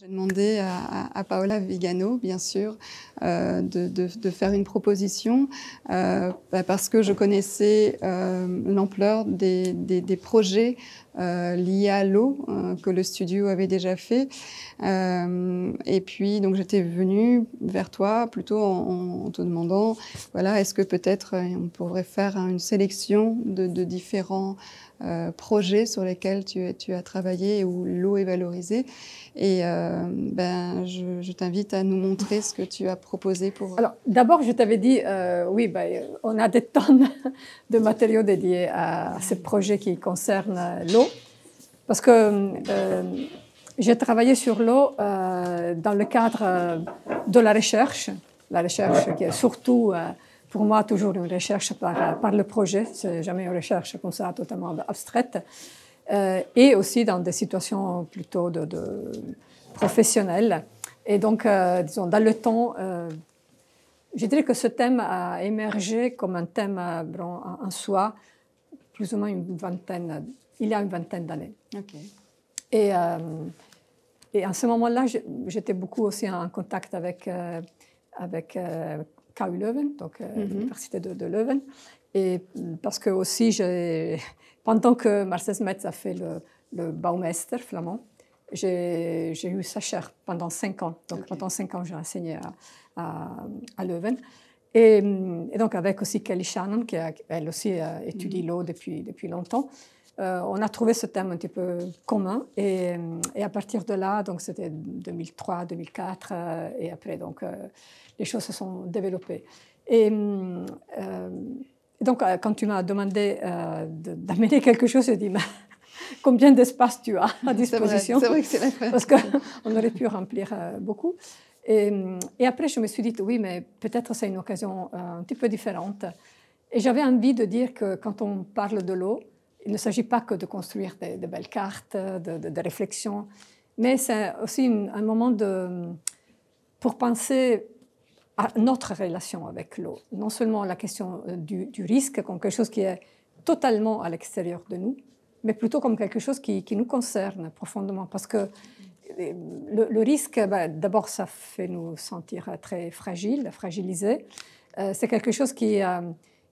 J'ai demandé à, Paola Vigano, bien sûr, euh, de, faire une proposition euh, bah, parce que je connaissais euh, l'ampleur des, projets euh, liées à l'eau euh, que le studio avait déjà fait. Euh, et puis, donc, j'étais venue vers toi plutôt en, te demandant, voilà, est-ce que peut-être euh, on pourrait faire une sélection de, différents projets sur lesquels tu, as travaillé et où l'eau est valorisée. Et ben, je, t'invite à nous montrer ce que tu as proposé pour. Alors, d'abord, je t'avais dit, oui, ben, on a des tonnes de matériaux dédiés à ces projets qui concernent l'eau. Parce que euh, j'ai travaillé sur l'eau euh, dans le cadre euh, de la recherche, la recherche qui est surtout pour moi toujours une recherche par, le projet, n'est jamais une recherche comme ça totalement abstraite, et aussi dans des situations plutôt de, professionnelles. Et donc, disons, dans le temps, euh, je dirais que ce thème a émergé comme un thème en soi, plus ou moins une vingtaine il y a une vingtaine d'années. Et, euh, à ce moment-là, j'étais beaucoup aussi en contact avec, euh, avec euh, KU Leuven, donc euh, mhm. l'université de, Leuven. Et parce que aussi, pendant que Marcel Metz a fait le, le Baumeister flamand, j'ai eu sa chaire pendant cinq ans. Donc pendant cinq ans, j'ai enseigné à, à, Leuven. Et, donc avec aussi Kelly Shannon, qui elle aussi euh, étudie mhm. l'eau depuis, depuis longtemps. Euh, on a trouvé ce thème un petit peu commun. Et, euh, à partir de là, donc c'était 2003, 2004, euh, et après, donc, les choses se sont développées. Et donc, quand tu m'as demandé d'amener quelque chose, je dis, mais combien d'espace tu as à disposition C'est vrai, que c'est la Parce qu'on aurait pu remplir beaucoup. Et, et, après, je me suis dit, oui, mais peut-être c'est une occasion un petit peu différente. Et j'avais envie de dire que quand on parle de l'eau, il ne s'agit pas que de construire des, belles cartes, de, réflexions, mais c'est aussi un moment de, pour penser à notre relation avec l'eau. Non seulement la question euh, du, risque comme quelque chose qui est totalement à l'extérieur de nous, mais plutôt comme quelque chose qui, nous concerne profondément. Parce que euh, le, risque, ben, d'abord, ça fait nous sentir euh, très fragiles, fragilisés. c'est quelque chose qui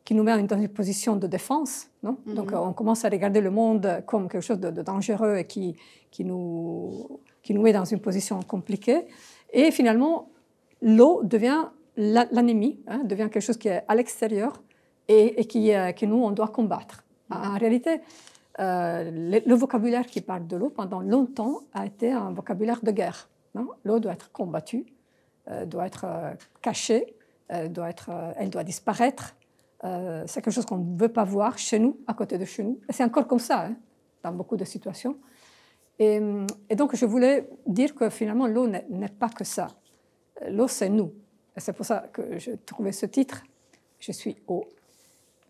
qui nous met dans une position de défense. Mhm. Donc euh, on commence à regarder le monde comme quelque chose de, dangereux et qui, qui, nous, qui nous met dans une position compliquée. Et finalement, l'eau devient l'ennemi, hein, devient quelque chose qui est à l'extérieur et, qui, euh, que nous, on doit combattre. En réalité, euh, le, vocabulaire qui parle de l'eau pendant longtemps a été un vocabulaire de guerre. L'eau doit être combattue, doit être cachée, doit être, elle doit disparaître. Euh, c'est quelque chose qu'on ne veut pas voir chez nous, à côté de chez nous. Et c'est encore comme ça, hein, dans beaucoup de situations. Euh, et, donc, je voulais dire que finalement, l'eau n'est pas que ça. Euh, l'eau, c'est nous. Et c'est pour ça que j'ai trouvé ce titre, Je suis eau.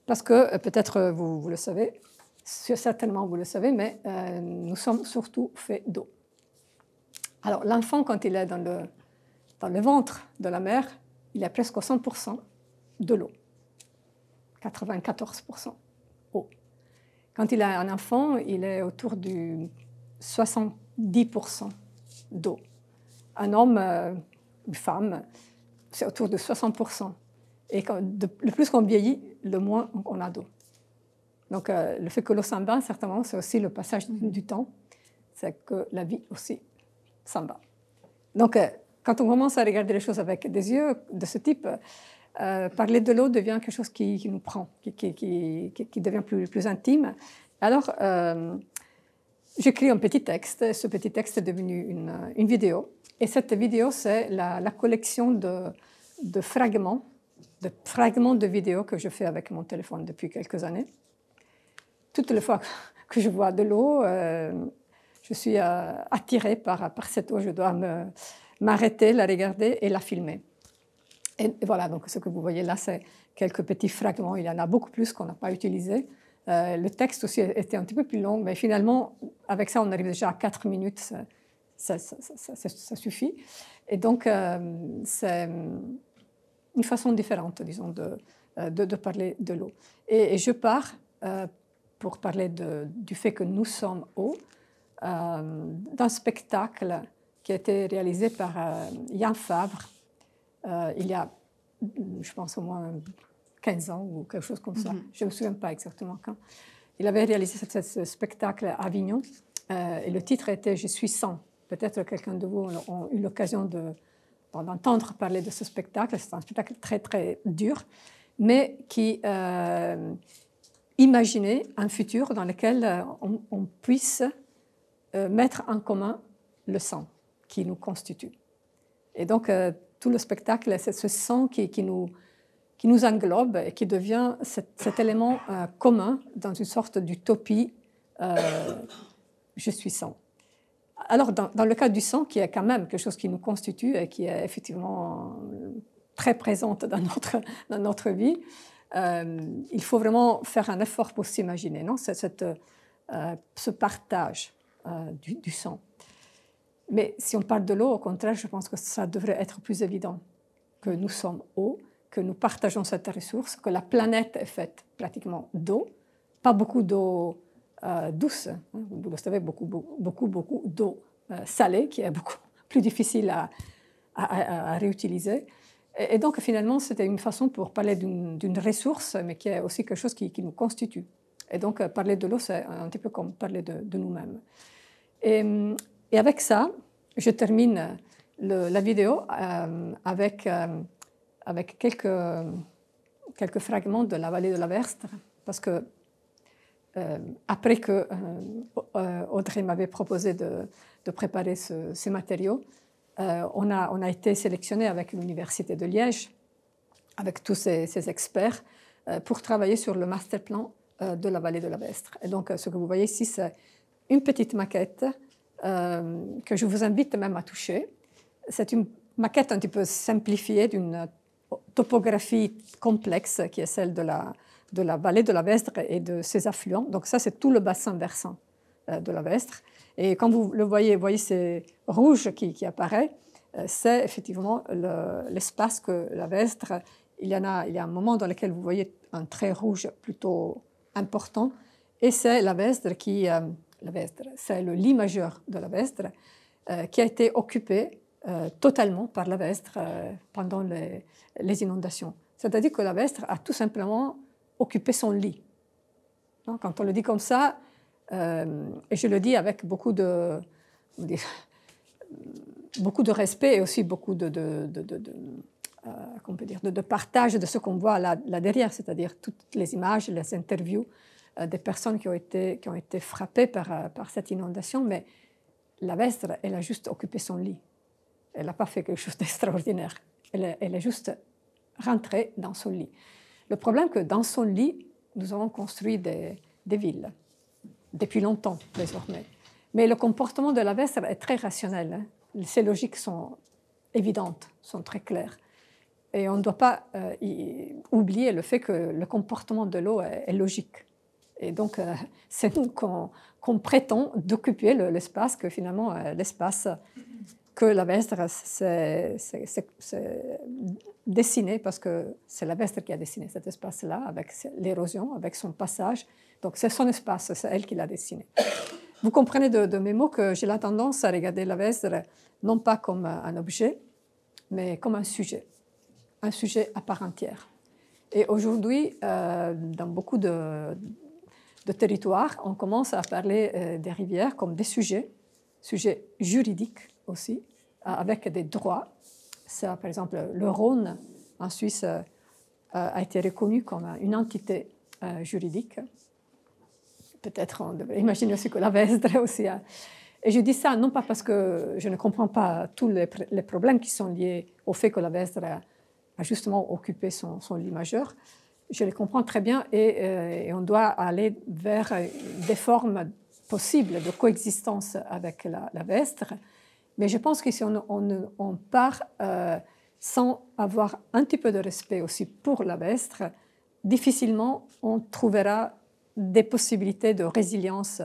Parce que, peut-être vous, le savez, certainement vous le savez, mais nous sommes surtout faits d'eau. Alors, l'enfant, quand il est dans le, dans le ventre de la mère, il est presque 100% de l'eau. 94% d'eau. Quand il a un enfant, il est autour du 70% d'eau. Un homme, euh, une femme, c'est autour de 60%. Et le plus qu'on vieillit, le moins on a d'eau. Donc euh, le fait que l'eau s'en va, certainement, c'est aussi le passage mm. du, temps. C'est que la vie aussi s'en va. Donc euh, quand on commence à regarder les choses avec des yeux de ce type, euh, parler de l'eau devient quelque chose qui, nous prend, qui, devient plus, plus intime. Alors, euh, j'écris un petit texte. Ce petit texte est devenu une, vidéo. Et cette vidéo, c'est la, collection de, fragments, de fragments de vidéos que je fais avec mon téléphone depuis quelques années. Toutes les fois que je vois de l'eau, euh, je suis attirée par, par cette eau. Je dois m'arrêter, la regarder et la filmer. Et voilà, donc ce que vous voyez là, c'est quelques petits fragments. Il y en a beaucoup plus qu'on n'a pas utilisé. Euh, le texte aussi était un petit peu plus long, mais finalement, avec ça, on arrive déjà à 4 minutes. Ça, suffit. Et donc, euh, c'est une façon différente, disons, de, euh, parler de l'eau. Et, je pars pour parler du fait que nous sommes eau, d'un spectacle qui a été réalisé par Yann Favre, euh, il y a, je pense, au moins 15 ans ou quelque chose comme ça. Mhm. Je ne me souviens pas exactement quand. Il avait réalisé ce, spectacle à Avignon euh, et le titre était Je suis sang". Peut-être quelqu'un de vous a eu l'occasion d'entendre parler de ce spectacle. C'est un spectacle très, très dur, mais qui euh, imaginait un futur dans lequel on, on puisse mettre en commun le sang qui nous constitue. Et donc, tout le spectacle, c'est ce sang qui, qui, nous, englobe et qui devient cet, élément euh, commun dans une sorte d'utopie euh, je suis sang. Alors, dans, le cas du sang, qui est quand même quelque chose qui nous constitue et qui est effectivement euh, très présente dans notre, notre vie, il faut vraiment faire un effort pour s'imaginer, non Ce partage du sang. Mais si on parle de l'eau, au contraire, je pense que ça devrait être plus évident que nous sommes eau, que nous partageons cette ressource, que la planète est faite pratiquement d'eau, pas beaucoup d'eau euh, douce, hein. vous le savez, beaucoup, beaucoup, beaucoup d'eau euh, salée qui est beaucoup plus difficile à, à, réutiliser. Et, donc finalement, c'était une façon pour parler d'une ressource, mais qui est aussi quelque chose qui, nous constitue. Et donc euh, parler de l'eau, c'est un petit peu comme parler de, de nous-mêmes. Et hum, et avec ça, je termine euh, la vidéo euh, avec, euh, quelques, fragments de la vallée de la Verstre, parce que après que Audrey m'avait proposé de, préparer ce, ces matériaux, on, a, été sélectionné avec l'Université de Liège, avec tous ces, experts, pour travailler sur le master plan de la vallée de la Vestre. Et donc, ce que vous voyez ici, c'est une petite maquette euh, que je vous invite même à toucher. C'est une maquette un petit peu simplifiée d'une topographie complexe qui est celle de la, de la vallée de la Vestre et de ses affluents. Donc ça, c'est tout le bassin versant euh, de la Vestre. Et quand vous le voyez, vous voyez ces rouges qui, qui apparaît, euh, c'est effectivement l'espace que la Vestre, il y, en a, il y a un moment dans lequel vous voyez un trait rouge plutôt important, et c'est la Vestre qui c'est le lit majeur de la Vestre, euh, qui a été occupé euh, totalement par la Vestre euh, pendant les, inondations. C'est-à-dire que la Vestre a tout simplement occupé son lit. quand on le dit comme ça, et je le dis avec beaucoup de, beaucoup de respect et aussi beaucoup de, partage de ce qu'on voit là derrière, c'est-à-dire toutes les images, les interviews euh, des personnes qui ont été, frappées euh, par, cette inondation, mais la Vestre, elle a juste occupé son lit. Elle n'a pas fait quelque chose d'extraordinaire. Elle, est juste rentrée dans son lit. Le problème c'est que dans son lit, nous avons construit des, villes, depuis longtemps désormais. Mais le comportement de la Vestre est très rationnel. Hein. Ses logiques sont évidentes, sont très claires. Et on ne doit pas euh, oublier le fait que le comportement de l'eau est logique. Et donc, euh, c'est nous qu'on prétend d'occuper l'espace, que finalement, euh, l'espace que la Vestre s'est dessiné, parce que c'est la Vestre qui a dessiné cet espace-là, avec l'érosion, avec son passage. Donc, c'est son espace, c'est elle qui l'a dessiné. Vous comprenez de, mes mots que j'ai la tendance à regarder la Vestre non pas comme un objet, mais comme un sujet, un sujet à part entière. Et aujourd'hui, euh, dans beaucoup de, territoire, on commence à parler euh, des rivières comme des sujets, sujets juridiques aussi, euh, avec des droits. Ça, par exemple, le Rhône en Suisse euh, a été reconnu comme une entité juridique. Peut-être on devrait imaginer aussi que la Vesdre aussi Et je dis ça non pas parce que je ne comprends pas tous les, problèmes qui sont liés au fait que la Vesdre a, justement occupé son, son lit majeur, je les comprends très bien euh, et, on doit aller vers euh, des formes possibles de coexistence avec la, Mais je pense que si on, part euh, sans avoir un petit peu de respect aussi pour la difficilement on trouvera des possibilités de résilience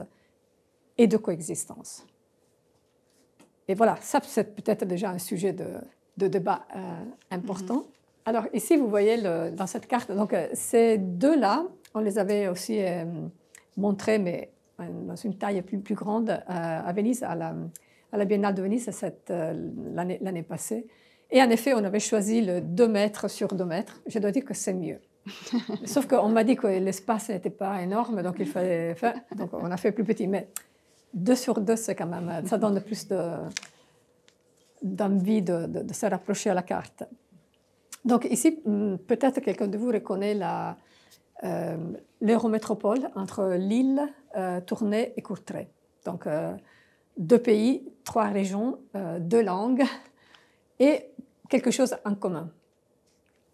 et de coexistence. Et voilà, ça c'est peut-être déjà un sujet de, de débat important. Alors ici, vous voyez dans cette carte, donc euh, ces deux-là, on les avait aussi euh, montrés, mais euh, dans une taille plus, plus grande à Venise, à la, Biennale de Venise l'année passée. Et en effet, on avait choisi le 2 mètres sur 2 mètres. Je dois dire que c'est mieux. Sauf qu'on m'a dit que l'espace n'était pas énorme, donc il fallait donc on a fait plus petit. Mais 2 sur 2, c'est quand même, ça donne plus d'envie de, de se rapprocher à la carte. Donc ici, hmm, peut-être quelqu'un de vous reconnaît la, euh, l'eurométropole entre Lille, euh, Tournai et Courtrai. Donc euh, deux pays, trois régions, euh, deux langues et quelque chose en commun.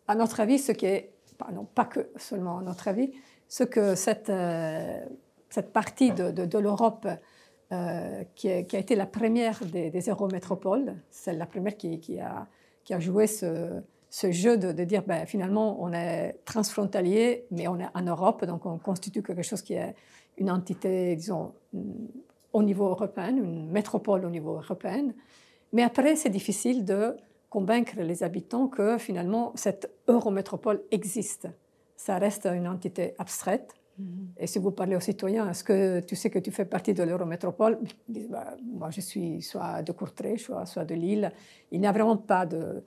À notre avis, ce qui est, pardon, bah pas que seulement à notre avis, ce que cette, cette partie de, de, l'Europe qui, qui, a été la première des, des eurométropoles, c'est la première qui, qui, a, qui a joué ce, ce jeu de, dire ben, finalement on est transfrontalier, mais on est en Europe, donc on constitue quelque chose qui est une entité, disons, mm, au niveau européen, une métropole au niveau européen. Mais après, c'est difficile de convaincre les habitants que finalement cette eurométropole existe. Ça reste une entité abstraite. Mm-hmm. Et si vous parlez aux citoyens, est-ce que tu sais que tu fais partie de l'eurométropole Ils disent ben, Moi, je suis soit de Courtrai, soit, soit de Lille. Il n'y a vraiment pas de.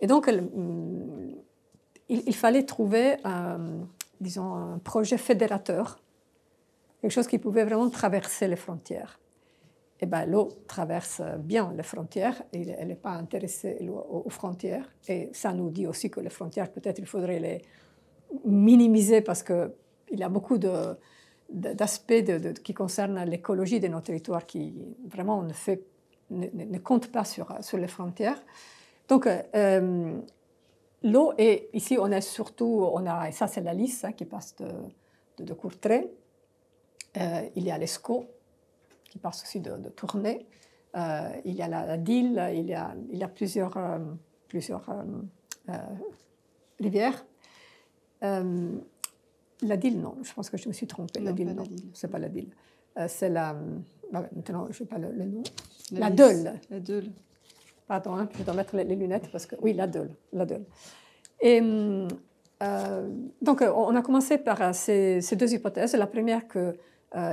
Et donc, mm, il, fallait trouver, euh, disons, un projet fédérateur, quelque chose qui pouvait vraiment traverser les frontières. Et ben, l'eau traverse bien les frontières, et elle n'est pas intéressée aux frontières. Et ça nous dit aussi que les frontières, peut-être, il faudrait les minimiser parce qu'il y a beaucoup d'aspects qui concernent l'écologie de nos territoires qui, vraiment, ne, comptent compte pas sur les frontières. Donc, euh, l'eau est ici, on a surtout, on a, et ça c'est la lisse hein, qui passe de, Courtrai. Euh, il y a l'Escaut qui passe aussi de, Tournai. Euh, il y a la, la il y a, plusieurs, plusieurs rivières. la Dille, non, je pense que je me suis trompée. La Dille, non, c'est pas la Dille. c'est la. Bah, maintenant, je ne sais pas le, nom. La, la La Pardon, hein, je dois mettre les, lunettes parce que oui, la deule, hum, euh, donc, euh, on a commencé par euh, ces, deux hypothèses. La première que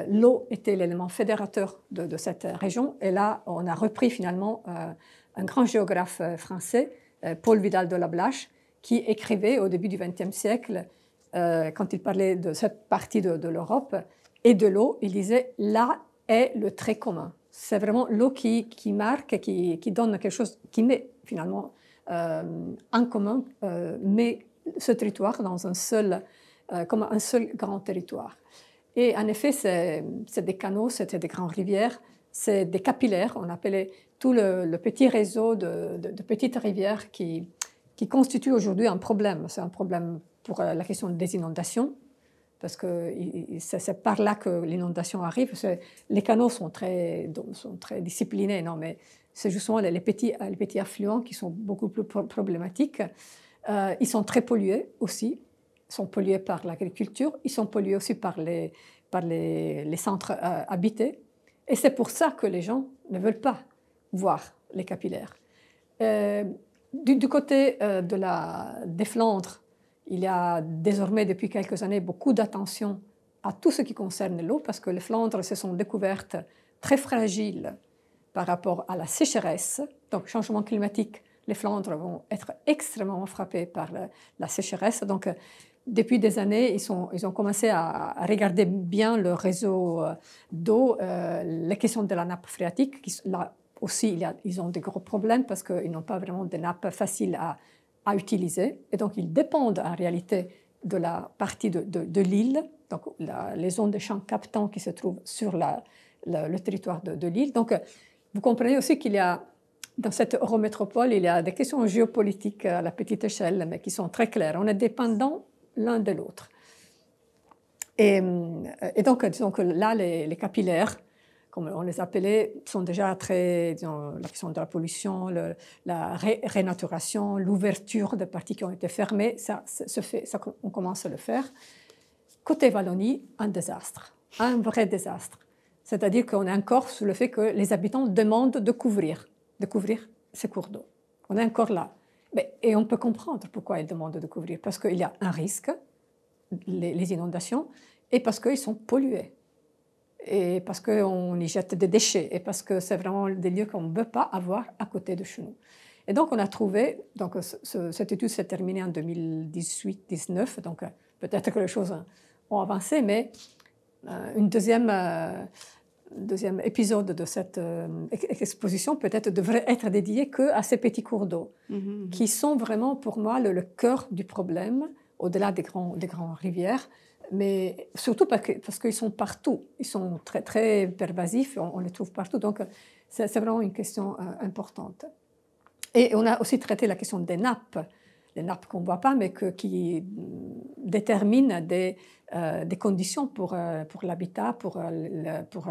l'eau était l'élément fédérateur de, cette région, et là, on a repris finalement un grand géographe français, Paul Vidal de la Blache, qui écrivait au début du XXe siècle, quand il parlait de cette partie de, de l'Europe et de l'eau, il disait là est le trait commun c'est vraiment l'eau qui, marque, qui, qui, donne quelque chose, qui met finalement euh, en commun, euh, met ce territoire dans un seul, euh, comme un seul grand territoire. Et en effet, c'est des canaux, c'était des grandes rivières, c'est des capillaires, on appelait tout le, petit réseau de, petites rivières qui, qui constitue aujourd'hui un problème. C'est un problème pour la question des inondations, parce que c'est par là que l'inondation arrive. Les canaux sont très, disciplinés, non, mais c'est justement les petits, affluents qui sont beaucoup plus problématiques. Euh, ils sont très pollués aussi. Ils sont pollués par l'agriculture. Ils sont pollués aussi par les, centres euh, habités. Et c'est pour ça que les gens ne veulent pas voir les capillaires. Euh, du, du, côté de la, des Flandres, il y a désormais depuis quelques années beaucoup d'attention à tout ce qui concerne l'eau parce que les Flandres se sont découvertes très fragiles par rapport à la sécheresse. Donc changement climatique, les Flandres vont être extrêmement frappées par euh, la, sécheresse. Donc euh, depuis des années, ils, ont commencé à, regarder bien le réseau euh, d'eau, les la question de la nappe phréatique. là aussi, ils ont des gros problèmes parce qu'ils n'ont pas vraiment de nappe facile à à utiliser. Et donc, ils dépendent en réalité de la partie de, de, l'île, donc les zones de champs captants qui se trouvent sur la, le territoire de, l'île. Donc, vous comprenez aussi qu'il y a, dans cette eurométropole, il y a des questions géopolitiques à la petite échelle, mais qui sont très claires. On est dépendant l'un de l'autre. Et, et, donc, disons que là, les, les capillaires comme on les appelait, sont déjà très, dans la question de la pollution, la rénaturation, l'ouverture de parties qui ont été fermées, ça, se fait, ça, on commence à le faire. Côté Wallonie, un désastre, un vrai désastre. C'est-à-dire qu'on est encore sous le fait que les habitants demandent de couvrir, de couvrir ces cours d'eau. On est encore là. Et on peut comprendre pourquoi ils demandent de couvrir, parce qu'il y a un risque, les inondations, et parce qu'ils sont pollués et parce qu'on y jette des déchets et parce que c'est vraiment des lieux qu'on ne veut pas avoir à côté de chez nous. Et donc on a trouvé, donc cette étude s'est terminée en 2018-19, donc euh, peut-être que les choses ont avancé, mais un euh, une deuxième, euh, deuxième épisode de cette exposition peut-être devrait être dédié que à ces petits cours d'eau, mhm, mhm. qui sont vraiment pour moi le, le cœur du problème, au-delà des, grands, des grandes rivières mais surtout parce qu'ils parce sont partout. Ils sont très, très pervasifs, on, les trouve partout. Donc, c'est vraiment une question euh, importante. Et on a aussi traité la question des nappes, les nappes qu'on ne voit pas, mais que, qui mm, déterminent des, euh, des conditions pour, euh, pour l'habitat, pour, pour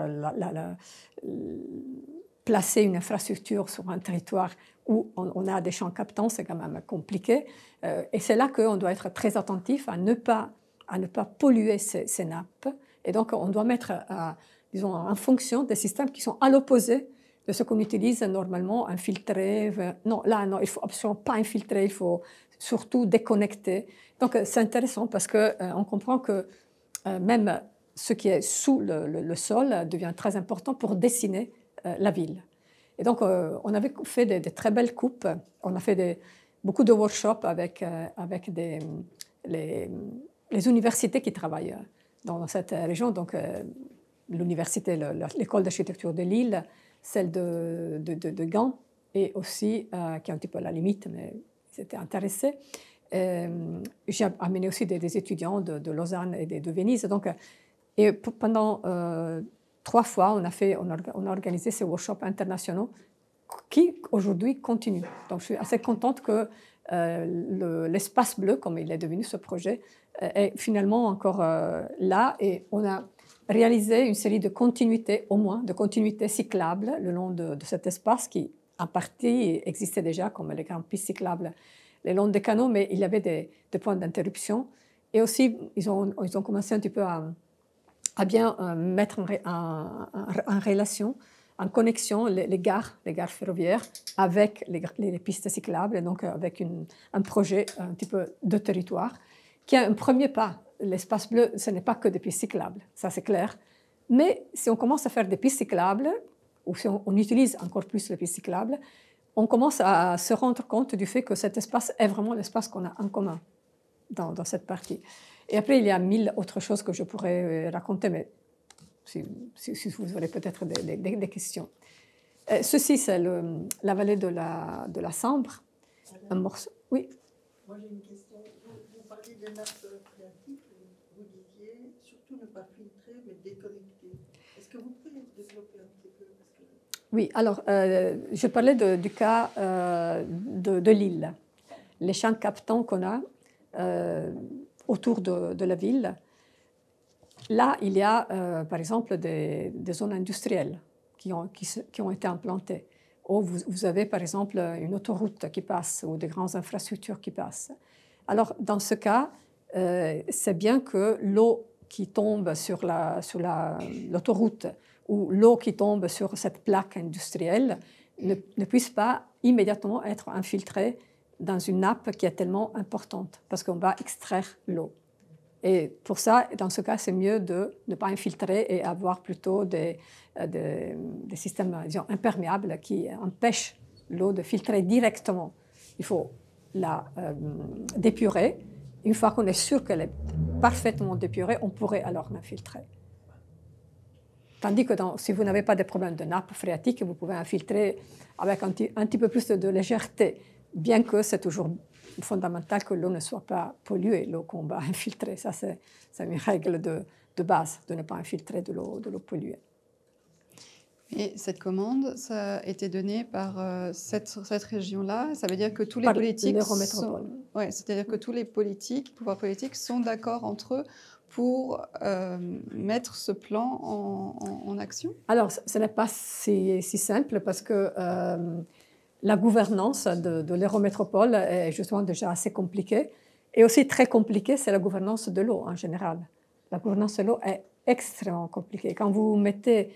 placer une infrastructure sur un territoire où on, on a des champs captants, c'est quand même compliqué. et c'est là qu'on doit être très attentif à ne pas à ne pas polluer ces, nappes. Et donc, on doit mettre, euh, disons, en fonction des systèmes qui sont à l'opposé de ce qu'on utilise normalement, infiltrer. Euh, non, là, non, il faut absolument pas infiltrer, il faut surtout déconnecter. Donc, euh, c'est intéressant parce que on comprend que même ce qui est sous le, sol devient très important pour dessiner la ville. Et donc, on avait fait des, très belles coupes. On a fait des, beaucoup de workshops avec, avec des, les, les universités qui travaillent dans cette région. Donc, euh, l'université, l'école d'architecture de Lille, celle de, de, Gand, et aussi, euh, qui est un petit peu à la limite, mais ils étaient intéressés. Euh, j'ai amené aussi des, étudiants de, Lausanne et de, Venise. Donc, et pendant trois fois, on a, fait, on a, organisé ces workshops internationaux qui aujourd'hui continuent. Donc je suis assez contente que l'espace bleu, comme il est devenu ce projet, euh, est finalement encore euh, là et on a réalisé une série de continuités, au moins de continuités cyclables le long de, cet espace qui, en partie, existait déjà comme les grandes pistes cyclables le long des canaux, mais il y avait des, points d'interruption. Et aussi, ils ont, ils ont commencé un petit peu à, bien euh, mettre en, relation, en connexion les, gares, les gares ferroviaires avec les, pistes cyclables, et donc avec un projet un petit peu de territoire qui est un premier pas. L'espace bleu, ce n'est pas que des pistes cyclables, ça c'est clair. Mais si on commence à faire des pistes cyclables, ou si on, utilise encore plus les pistes cyclables, on commence à se rendre compte du fait que cet espace est vraiment l'espace qu'on a en commun dans, cette partie. Et après, il y a mille autres choses que je pourrais euh, raconter, mais si, vous aurez peut-être des, questions. Euh, ceci, c'est la vallée de la, de la Sambre. Un morceau. Oui. Moi, j'ai une oui, alors euh, je parlais du cas euh, de, l'île, les champs captants qu'on a euh, autour de, la ville. Là, il y a par exemple des, zones industrielles qui ont, été implantées. Ou vous, vous, avez par exemple une autoroute qui passe ou des grandes infrastructures qui passent. Alors, dans ce cas, euh, c'est bien que l'eau qui tombe sur l'autoroute la, sur ou l'eau qui tombe sur cette plaque industrielle ne, ne, puisse pas immédiatement être infiltrée dans une nappe qui est tellement importante, parce qu'on va extraire l'eau. Et pour ça, dans ce cas, c'est mieux de ne pas infiltrer et avoir plutôt des, euh, des, systèmes imperméables qui empêchent l'eau de filtrer directement. Il faut la euh, dépurer. Une fois qu'on est sûr qu'elle est parfaitement dépurée, on pourrait alors l'infiltrer. Tandis que si vous n'avez pas des problèmes de nappe phréatique, vous pouvez infiltrer avec un, un petit peu plus de, légèreté, bien que c'est toujours fondamental que l'eau ne soit pas polluée, l'eau qu'on va infiltrer. Ça, c'est une règle de, de, base, de ne pas infiltrer de l'eau polluée. Et cette commande, ça a été donnée par euh, cette, cette région-là. Ça veut dire que tous les politiques, sont... c'est-à-dire que tous les politiques, pouvoirs politiques, sont d'accord entre eux pour euh, mettre ce plan en, action. Alors, ce n'est pas si, simple parce que euh, la gouvernance de, de l'aérométropole est justement déjà assez compliquée. Et aussi très compliquée, c'est la gouvernance de l'eau en général. La gouvernance de l'eau est extrêmement compliquée. Quand vous mettez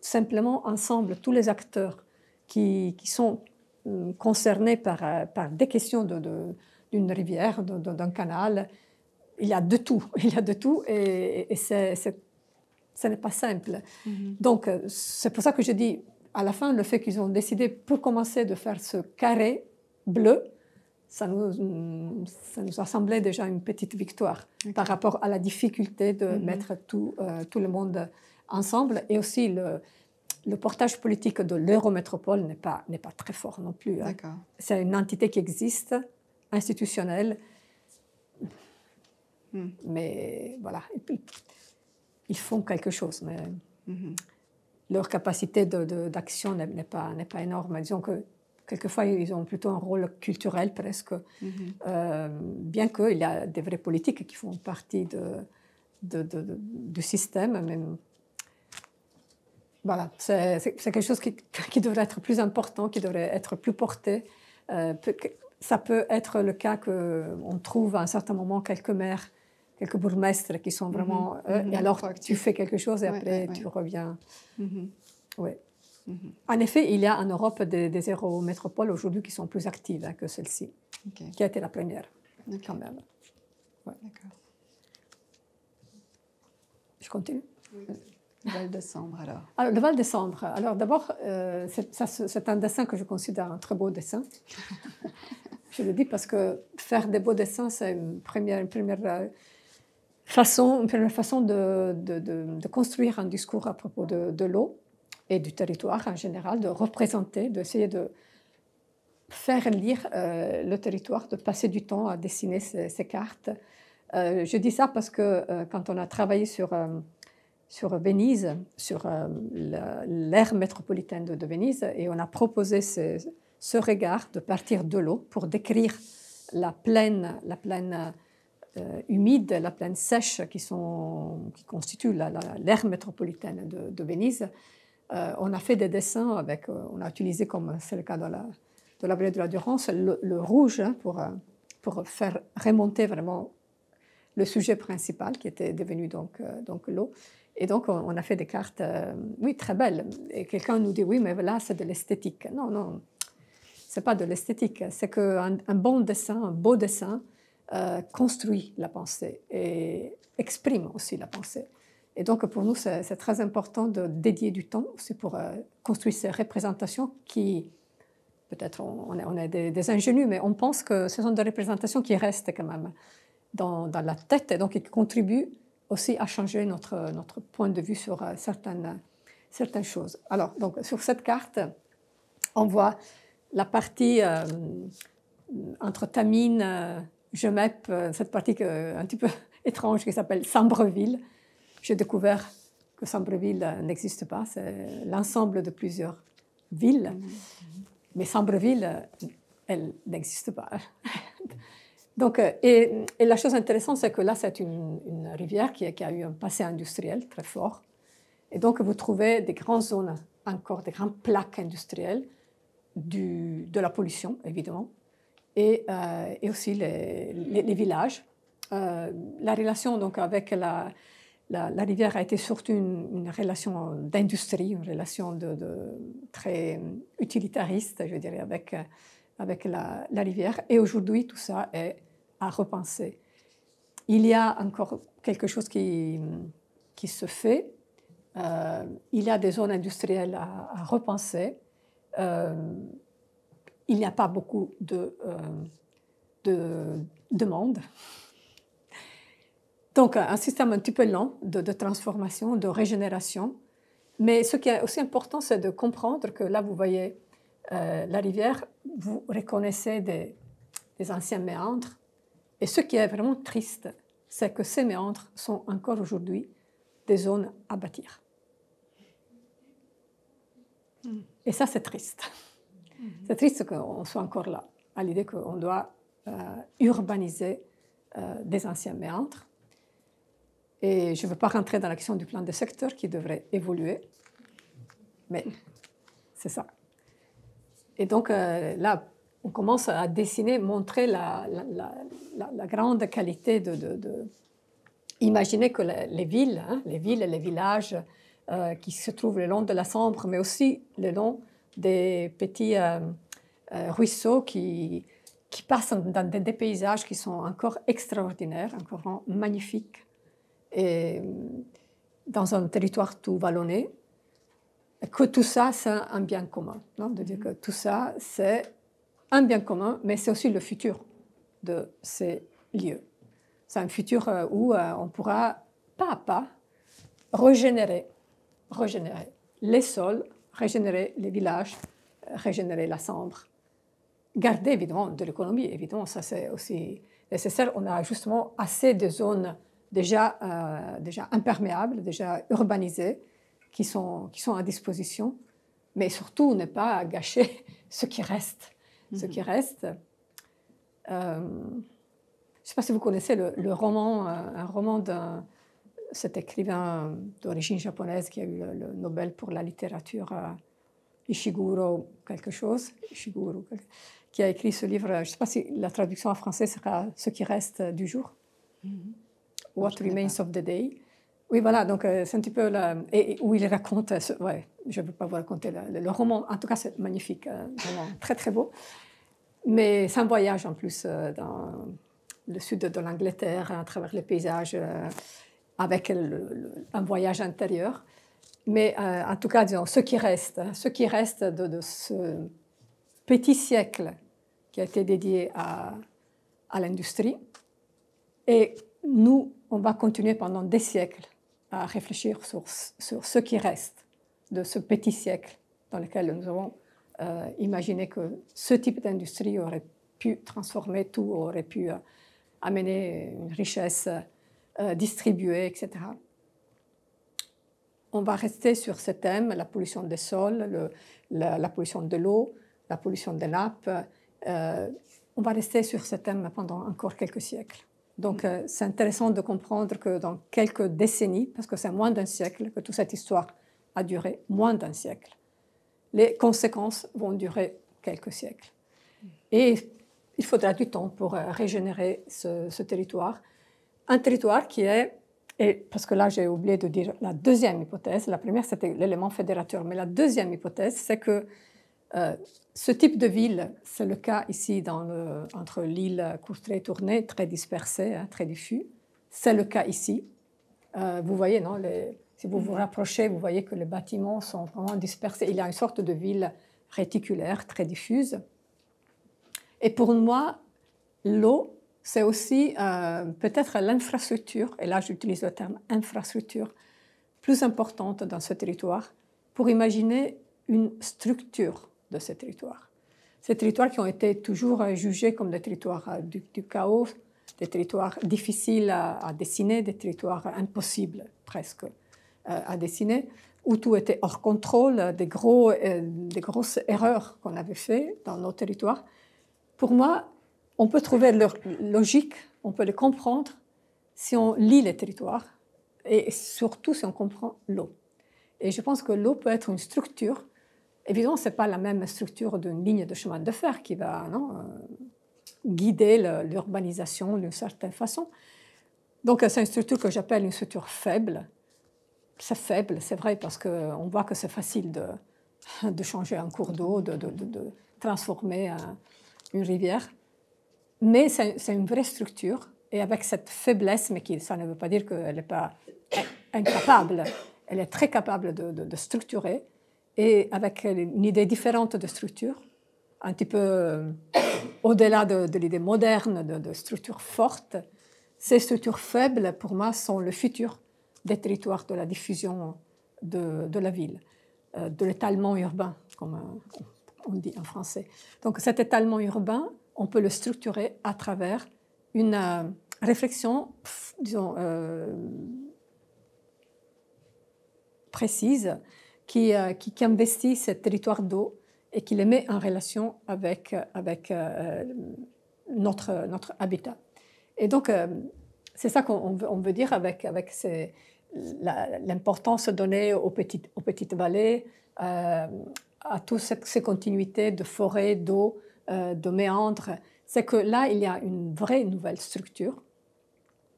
simplement ensemble tous les acteurs qui, qui sont euh, concernés par, par des questions de, d'une rivière, d'un canal. Il y a de tout, il y a de tout et, ce n'est pas simple. Mm-hmm. Donc euh, c'est pour ça que je dis, à la fin, le fait qu'ils ont décidé pour commencer de faire ce carré bleu, ça nous, ça nous a semblé déjà une petite victoire par rapport à la difficulté de mm-hmm. mettre tout, euh, tout le monde ensemble. Et aussi, le, portage politique de l'Eurométropole n'est pas, n'est pas très fort non plus. Hein. C'est une entité qui existe, institutionnelle. Hmm. Mais voilà, ils font quelque chose. Mais mhm. leur capacité d'action de, d'action n'est pas, pas énorme. Disons que quelquefois, ils ont plutôt un rôle culturel presque, mhm. euh, bien qu'il y a des vraies politiques qui font partie de, de, du système, même voilà, c'est quelque chose qui, devrait être plus important, qui devrait être plus porté. Euh, ça peut être le cas qu'on trouve à un certain moment quelques maires, quelques bourgmestres qui sont vraiment... Mhm. Euh, mhm. et alors, tu fais quelque chose et après, tu reviens. Mhm. Oui. En effet, il y a en Europe des, des métropoles aujourd'hui qui sont plus actives hein, que celle-ci, qui a été la première, quand même. D'accord. Je continue Val de sombre alors. Le Val de sombre ah, Alors, d'abord, euh, c'est un dessin que je considère un très beau dessin. je le dis parce que faire des beaux dessins, c'est une première, première euh, façon, une première façon de, de, de, construire un discours à propos de, l'eau et du territoire en général, de représenter, d'essayer de faire lire euh, le territoire, de passer du temps à dessiner ces, cartes. je dis ça parce que quand on a travaillé sur sur Venise, sur euh, l'aire métropolitaine de, Venise, et on a proposé ce, regard de partir de l'eau pour décrire la plaine, la plaine euh, humide, la plaine sèche qui, sont, qui constitue l'aire métropolitaine de, de Venise. Euh, on a fait des dessins avec, on a utilisé comme c'est le cas de la, de la vallée de la Durance, le, rouge hein, pour, pour faire remonter vraiment le sujet principal qui était devenu donc, donc l'eau. Et donc, on a fait des cartes, euh, oui, très belles. Et quelqu'un nous dit, oui, mais là, c'est de l'esthétique. Non, non, c'est pas de l'esthétique. C'est qu'un un bon dessin, un beau dessin, euh, construit la pensée et exprime aussi la pensée. Et donc, pour nous, c'est très important de dédier du temps aussi pour euh, construire ces représentations qui, peut-être, on, on, est des, des ingénus, mais on pense que ce sont des représentations qui restent quand même dans, dans la tête et donc qui contribuent aussi à changer notre, notre point de vue sur euh, certaines, certaines choses. Alors, donc, sur cette carte, on voit la partie euh, entre Tamine, euh, Jemep, cette partie un petit peu étrange qui s'appelle Sambreville. J'ai découvert que Sambreville n'existe pas, c'est l'ensemble de plusieurs villes. Mm-hmm. Mais Sambreville, elle n'existe pas. Donc, euh, et, la chose intéressante, c'est que là, c'est une, rivière qui, qui, a eu un passé industriel très fort. Et donc, vous trouvez des grandes zones, encore des grandes plaques industrielles, du, de la pollution, évidemment, et, euh, aussi les, villages. Euh, la relation donc, avec la, rivière a été surtout une, relation d'industrie, une relation de, très utilitariste, je dirais, avec avec la, rivière. Et aujourd'hui, tout ça est à repenser. Il y a encore quelque chose qui, qui se fait. Euh, il y a des zones industrielles à, repenser. Euh, il n'y a pas beaucoup de, euh, de demandes. Donc, un système un petit peu lent de, transformation, de régénération. Mais ce qui est aussi important, c'est de comprendre que là, vous voyez euh, la rivière, vous reconnaissez des, anciens méandres. Et ce qui est vraiment triste, c'est que ces méandres sont encore aujourd'hui des zones à bâtir. Hmm. Et ça, c'est triste. Hmm. C'est triste qu'on soit encore là, à l'idée qu'on doit euh, urbaniser euh, des anciens méandres. Et je ne veux pas rentrer dans la question du plan de secteur qui devrait évoluer, mais c'est ça. Et donc euh, là, on commence à dessiner, montrer la, grande qualité de, de, Imaginez que les villes, hein, les villes et les villages euh, qui se trouvent le long de la Sambre, mais aussi le long des petits euh, ruisseaux qui, qui passent dans des, paysages qui sont encore extraordinaires, encore magnifiques, et dans un territoire tout vallonné que tout ça, c'est un bien commun. de dire que mhm. tout ça, c'est un bien commun, mais c'est aussi le futur de ces lieux. C'est un futur euh, où euh, on pourra, pas à pas, régénérer, régénérer les sols, régénérer les villages, régénérer la cendre, Garder évidemment de l'économie, évidemment, ça c'est aussi nécessaire. On a justement assez de zones déjà, euh, déjà imperméables, déjà urbanisées, qui sont, qui sont à disposition, mais surtout ne pas gâcher ce qui reste. Ce qui mhm. reste. Euh, je ne sais pas si vous connaissez le, roman, euh, un roman d'un cet écrivain d'origine japonaise qui a eu le, Nobel pour la littérature, Ishiguro quelque chose, Ishiguro, qui a écrit ce livre. Je ne sais pas si la traduction en français sera Ce qui reste du jour, mhm. What Remains of the Day. Oui, voilà, donc euh, c'est un petit peu là où il raconte, euh, je ne veux pas vous raconter le, roman, en tout cas c'est magnifique, euh, vraiment très très beau. Mais c'est un voyage en plus dans le sud de, l'Angleterre, à travers les paysages, avec un voyage intérieur. Mais en tout cas, disons, ce qui reste, hein, ce qui reste de, de, ce petit siècle qui a été dédié à, à l'industrie, et nous, on va continuer pendant des siècles à réfléchir sur, sur ce qui reste de ce petit siècle dans lequel nous avons euh, imaginé que ce type d'industrie aurait pu transformer tout, aurait pu euh, amener une richesse euh, distribuée, etc. On va rester sur ce thème, la pollution des sols, le, la, la, pollution de l'eau, la pollution des nappes. on va rester sur ce thème pendant encore quelques siècles. Donc euh, c'est intéressant de comprendre que dans quelques décennies, parce que c'est moins d'un siècle que toute cette histoire a duré, moins d'un siècle, les conséquences vont durer quelques siècles. Et il faudra du temps pour euh, régénérer ce, territoire. Un territoire qui est, et parce que là j'ai oublié de dire la deuxième hypothèse, la première c'était l'élément fédérateur, mais la deuxième hypothèse c'est que euh, ce type de ville, c'est le cas ici dans entre l'île Courtrai et Tournai, très dispersée, hein, très diffus. C'est le cas ici. Euh, vous voyez, non, si vous vous mhm. rapprochez, vous voyez que les bâtiments sont vraiment dispersés. Il y a une sorte de ville réticulaire, très diffuse. Et pour moi, l'eau, c'est aussi euh, peut-être l'infrastructure, et là j'utilise le terme infrastructure, plus importante dans ce territoire pour imaginer une structure de ces territoires. Ces territoires qui ont été toujours euh, jugés comme des territoires euh, du, chaos, des territoires difficiles à, dessiner, des territoires impossibles presque euh, à dessiner, où tout était hors contrôle, des, gros, des grosses erreurs qu'on avait faites dans nos territoires. Pour moi, on peut trouver leur logique, on peut les comprendre si on lit les territoires et surtout si on comprend l'eau. Et je pense que l'eau peut être une structure Évidemment, ce n'est pas la même structure d'une ligne de chemin de fer qui va euh, guider l'urbanisation d'une certaine façon. Donc, euh, c'est une structure que j'appelle une structure faible. C'est faible, c'est vrai, parce qu'on euh, voit que c'est facile de, changer un cours d'eau, de, transformer une rivière. Mais c'est une vraie structure, et avec cette faiblesse, mais qui, ça ne veut pas dire qu'elle n'est pas incapable, elle est très capable de, de structurer et avec une idée différente de structure, un petit peu euh, au-delà de, l'idée moderne de, structure forte. Ces structures faibles, pour moi, sont le futur des territoires de la diffusion de, la ville, euh, de l'étalement urbain, comme euh, on dit en français. Donc cet étalement urbain, on peut le structurer à travers une réflexion, disons, précise euh, qui, investit ce territoire d'eau et qui les met en relation avec, euh, euh, notre, habitat. Et donc, c'est ça qu'on veut, dire avec, l'importance donnée aux petites, vallées, à toutes ces continuités de forêts, d'eau, de méandres. C'est que là, il y a une vraie nouvelle structure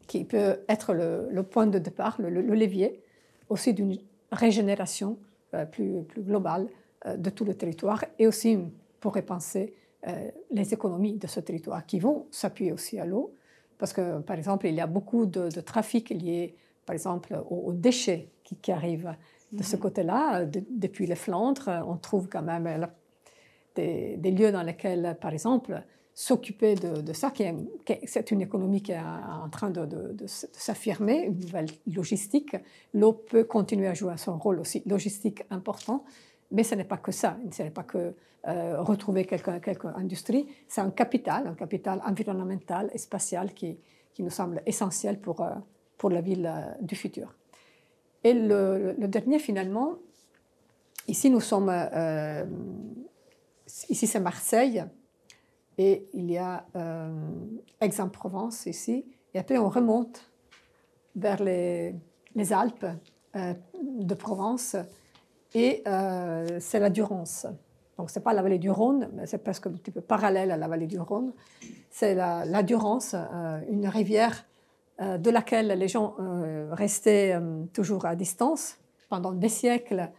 qui peut être le, point de départ, le, le levier aussi d'une régénération euh, plus, plus globale euh, de tout le territoire et aussi pour repenser euh, les économies de ce territoire qui vont s'appuyer aussi à l'eau parce que, par exemple, il y a beaucoup de, trafic lié, par exemple, aux, déchets qui, arrivent de ce mhm. côté-là. depuis les Flandres, on trouve quand même des, lieux dans lesquels, par exemple, s'occuper de, ça, c'est une économie qui est en train de, s'affirmer, une nouvelle logistique. L'eau peut continuer à jouer son rôle aussi logistique important, mais ce n'est pas que ça, ce n'est pas que euh, retrouver quelques quelques industrie, c'est un capital, un capital environnemental et spatial qui, nous semble essentiel pour, euh, pour la ville euh, du futur. Et le, dernier, finalement, ici nous sommes, ici c'est Marseille, et il y a euh, Aix-en-Provence ici. Et après, on remonte vers les, Alpes euh, de Provence et euh, c'est la Durance. Donc, ce n'est pas la vallée du Rhône, mais c'est presque un petit peu parallèle à la vallée du Rhône. C'est la, Durance, une rivière de laquelle les gens restaient toujours à distance pendant des siècles.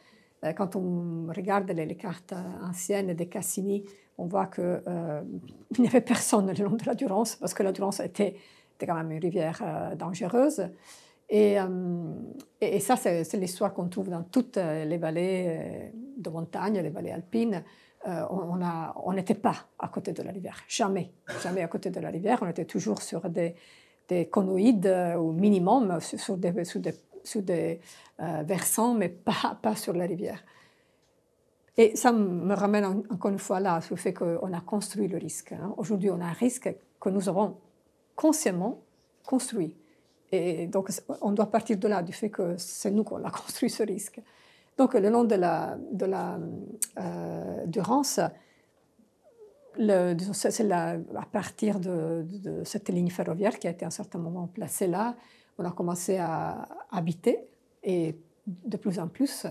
quand on regarde les, les cartes anciennes des Cassini, on voit qu'il euh, n'y avait personne le long de la Durance, parce que la Durance était, quand même une rivière euh, dangereuse. Et, euh, ça, c'est l'histoire qu'on trouve dans toutes les vallées de montagne, les vallées alpines. on n'était pas à côté de la rivière, jamais, jamais à côté de la rivière. On était toujours sur des, conoïdes, au minimum, sur, des, versants, mais pas sur la rivière. Et ça me ramène encore une fois là, sur le fait qu'on a construit le risque. Hein. Aujourd'hui, on a un risque que nous avons consciemment construit. Et donc, on doit partir de là, du fait que c'est nous qu'on a construit ce risque. Donc, le long de la, euh, Durance, c'est à partir de, de, cette ligne ferroviaire qui a été à un certain moment placée là, on a commencé à habiter et de plus en plus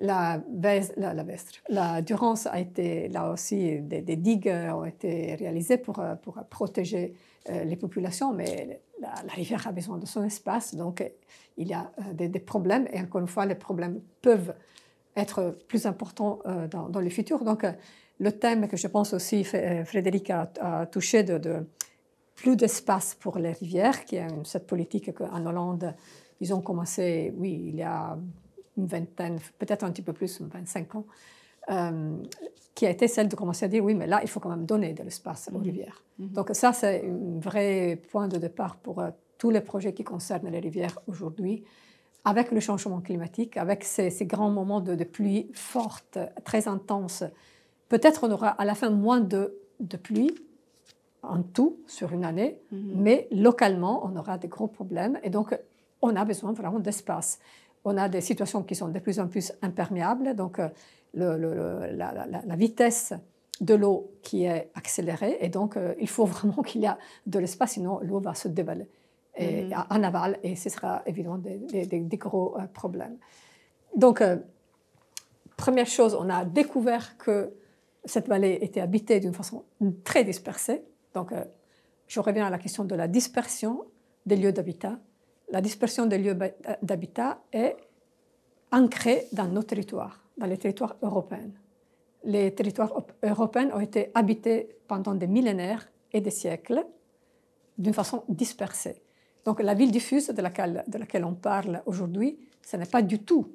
la, la, la, Durance a été là aussi, des, digues ont été réalisées pour, euh, pour protéger euh, les populations, mais la, rivière a besoin de son espace, donc il y a euh, des, problèmes, et encore une fois, les problèmes peuvent être plus importants dans, le futur. Donc, le thème que je pense aussi Frédéric a, touché de, plus d'espace pour les rivières, qui est cette politique qu'en Hollande, ils ont commencé, oui, il y a une vingtaine, peut-être un petit peu plus, 25 ans, euh, qui a été celle de commencer à dire oui, mais là, il faut quand même donner de l'espace aux rivières. Mhm. Mhm. Donc ça, c'est un vrai point de départ pour euh, tous les projets qui concernent les rivières aujourd'hui, avec le changement climatique, avec ces, grands moments de, pluie forte, très intense. Peut-être on aura à la fin moins de, de pluie en tout sur une année, mhm. mais localement, on aura des gros problèmes. Et donc, on a besoin vraiment d'espace on a des situations qui sont de plus en plus imperméables, donc euh, la, vitesse de l'eau qui est accélérée, et donc euh, il faut vraiment qu'il y ait de l'espace, sinon l'eau va se dévaler mm-hmm. en aval, et ce sera évidemment des gros euh, problèmes. Donc, première chose, on a découvert que cette vallée était habitée d'une façon très dispersée, donc je reviens à la question de la dispersion des lieux d'habitat la dispersion des lieux d'habitat est ancrée dans nos territoires, dans les territoires européens. Les territoires européens ont été habités pendant des millénaires et des siècles d'une façon dispersée. Donc la ville diffuse de laquelle, de laquelle on parle aujourd'hui, ce n'est pas du tout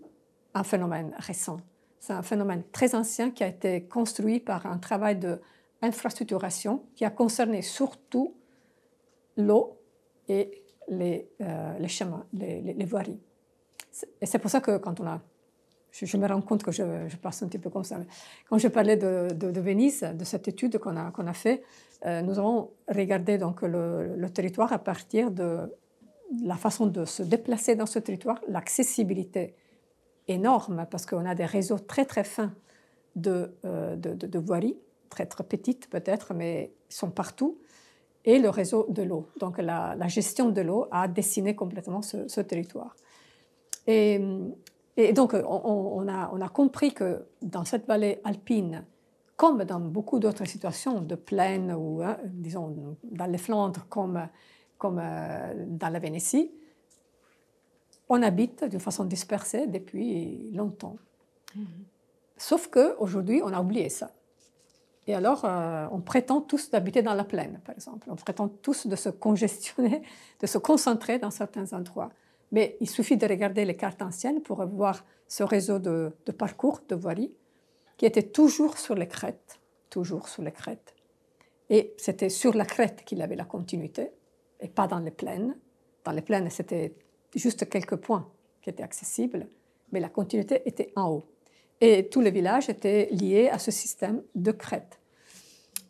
un phénomène récent. C'est un phénomène très ancien qui a été construit par un travail d'infrastructuration qui a concerné surtout l'eau et euh, les, chemins, les, les, voiries. Et c'est pour ça que quand on a... Je, me rends compte que je, passe un petit peu comme ça. Quand je parlais de, de Venise, de cette étude qu'on a, qu'on a fait, euh, nous avons regardé donc le, territoire à partir de la façon de se déplacer dans ce territoire, l'accessibilité énorme, parce qu'on a des réseaux très très fins de, euh, de, de voiries, très très petites peut-être, mais ils sont partout et le réseau de l'eau. Donc la, gestion de l'eau a dessiné complètement ce, territoire. Et, donc on, a, on, a, compris que dans cette vallée alpine, comme dans beaucoup d'autres situations de plaine ou hein, disons dans les Flandres comme, comme euh, dans la Vénétie, on habite d'une façon dispersée depuis longtemps. Mhm. Sauf Sauf qu'aujourd'hui, on a oublié ça. Et alors, euh, on prétend tous d'habiter dans la plaine, par exemple. On prétend tous de se congestionner, de se concentrer dans certains endroits. Mais il suffit de regarder les cartes anciennes pour voir ce réseau de, parcours, de voiries, qui était toujours sur les crêtes, toujours sur les crêtes. Et c'était sur la crête qu'il avait la continuité, et pas dans les plaines. Dans les plaines, c'était juste quelques points qui étaient accessibles, mais la continuité était en haut. Et tous les villages étaient liés à ce système de crête.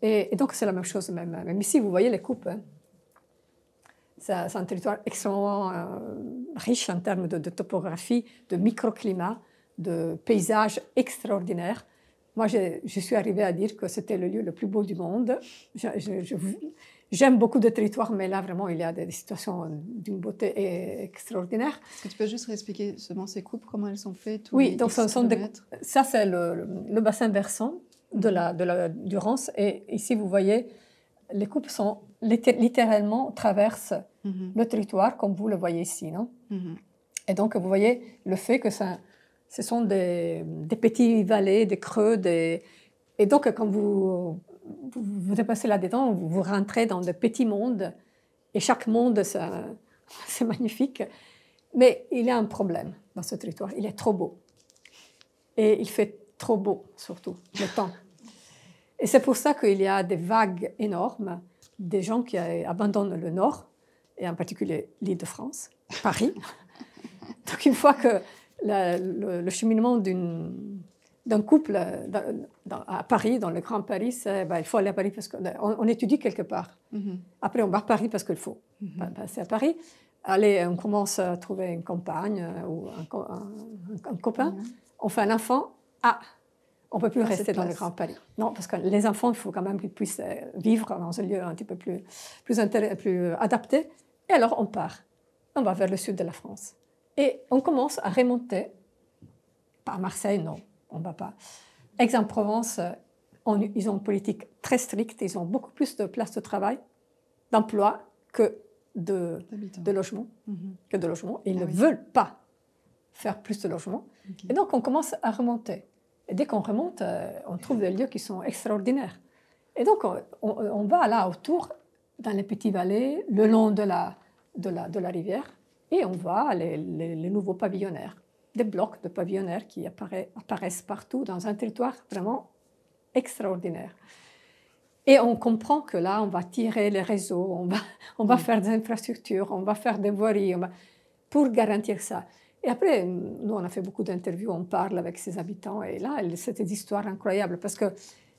Et, donc, c'est la même chose, même, même ici, vous voyez les coupes. Hein. C'est un territoire extrêmement euh, riche en termes de, topographie, de microclimat, de paysages extraordinaires. Moi, je, suis arrivée à dire que c'était le lieu le plus beau du monde. Je, je, J'aime beaucoup de territoires, mais là, vraiment, il y a des situations d'une beauté extraordinaire. Est-ce que tu peux juste réexpliquer seulement ces coupes, comment elles sont faites Oui, donc ça, c'est le, bassin versant de la, de la Durance. Et ici, vous voyez, les coupes sont littéralement traversent mm-hmm. le territoire, comme vous le voyez ici, non mm-hmm. Et donc, vous voyez le fait que ça, ce sont des, des petits vallées, des creux, des... Et donc, quand vous vous dépassez là-dedans, vous rentrez dans de petits mondes, et chaque monde, c'est magnifique. Mais il y a un problème dans ce territoire, il est trop beau. Et il fait trop beau, surtout, le temps. Et c'est pour ça qu'il y a des vagues énormes, des gens qui euh, abandonnent le Nord, et en particulier l'île de France, Paris. Donc une fois que le cheminement d'une d'un couple euh, à Paris, dans le Grand Paris, euh, ben, il faut aller à Paris parce qu'on ben, étudie quelque part. Mhm. Après, on va à Paris parce qu'il faut. Mm c'est à Paris. Allez, on commence à trouver une compagne euh, ou un, copain. Mhm. On fait un enfant. Ah, on peut plus ah, rester dans le Grand Paris. Non, parce que les enfants, il faut quand même qu'ils puissent vivre dans un lieu un petit peu plus, plus, plus adapté. Et alors, on part. On va vers le sud de la France. Et on commence à remonter. Pas Marseille, non on ne va pas. Aix-en-Provence, euh, ils ont une politique très stricte, ils ont beaucoup plus de places de travail, d'emploi que de, de logements. Mhm. Que de logements. Ils ah ne veulent pas faire plus de logements. Et donc, on commence à remonter. Et dès qu'on remonte, euh, on trouve des lieux qui sont extraordinaires. Et donc, on, va là autour, dans les petits vallées, le long de la, de la, de la rivière, et on voit les nouveaux pavillonnaires des blocs de pavillonnaires qui apparaissent, partout dans un territoire vraiment extraordinaire. Et on comprend que là, on va tirer les réseaux, on va, faire des infrastructures, on va faire des voiries, pour garantir ça. Et après, nous, on a fait beaucoup d'interviews, on parle avec ces habitants, et là, c'était des histoires incroyables, parce que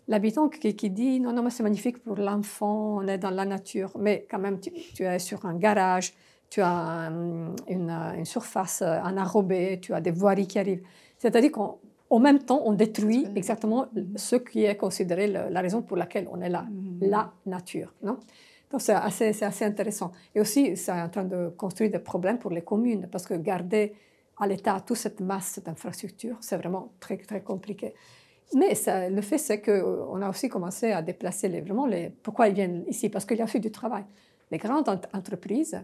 l'habitant qui, dit, non, non, mais c'est magnifique pour l'enfant, on est dans la nature, mais quand même, tu es sur un garage, tu as hum, euh, une, surface, un euh, tu as des voiries qui arrivent. C'est-à-dire qu'au même temps, on détruit exactement mm-hmm. ce qui est considéré la raison pour laquelle on est là, mm-hmm. la nature. Non Donc c'est assez, intéressant. Et aussi, c'est en train de construire des problèmes pour les communes, parce que garder à l'état toute cette masse d'infrastructures, c'est vraiment très, très compliqué. Mais le fait, c'est qu'on euh, a aussi commencé à déplacer les, vraiment les... Pourquoi ils viennent ici Parce qu'il y a fait du travail. Les grandes entreprises,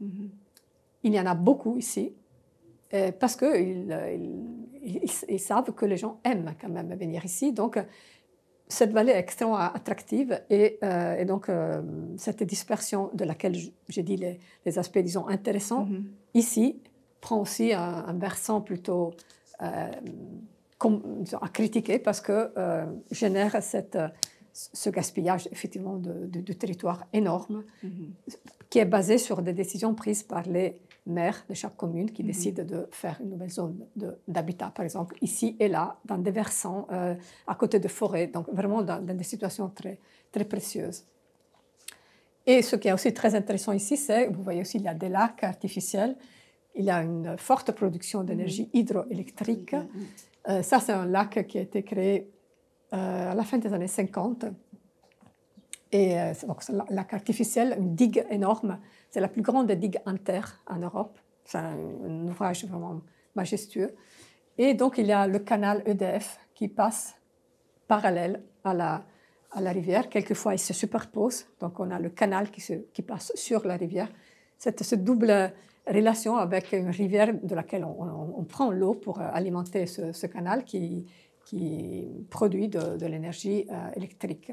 il y en a beaucoup ici, euh, parce qu'ils euh, ils, savent que les gens aiment quand même venir ici. Donc, cette vallée est extrêmement attractive et, euh, donc cette dispersion de laquelle j'ai dit les, aspects, disons, intéressants, mhm. ici prend aussi un, versant plutôt à critiquer parce que génère cette ce gaspillage effectivement de, territoire énorme mhm. qui est basé sur des décisions prises par les maires de chaque commune qui mhm. décident de faire une nouvelle zone d'habitat, par exemple, ici et là, dans des versants, euh, à côté de forêts, donc vraiment dans, des situations très, très précieuses. Et ce qui est aussi très intéressant ici, c'est, vous voyez aussi, il y a des lacs artificiels, il y a une forte production mhm. d'énergie hydroélectrique. Euh, ça, c'est un lac qui a été créé euh, à la fin des années 50. Et euh, donc, la, carte artificielle, une digue énorme, c'est la plus grande digue en terre en Europe. C'est un, ouvrage vraiment majestueux. Et donc, il y a le canal EDF qui passe parallèle à la, rivière. Quelquefois, il se superpose. Donc, on a le canal qui, qui passe sur la rivière. Cette, double relation avec une rivière de laquelle on, prend l'eau pour euh, alimenter ce, ce, canal qui, qui produit de, l'énergie euh, électrique.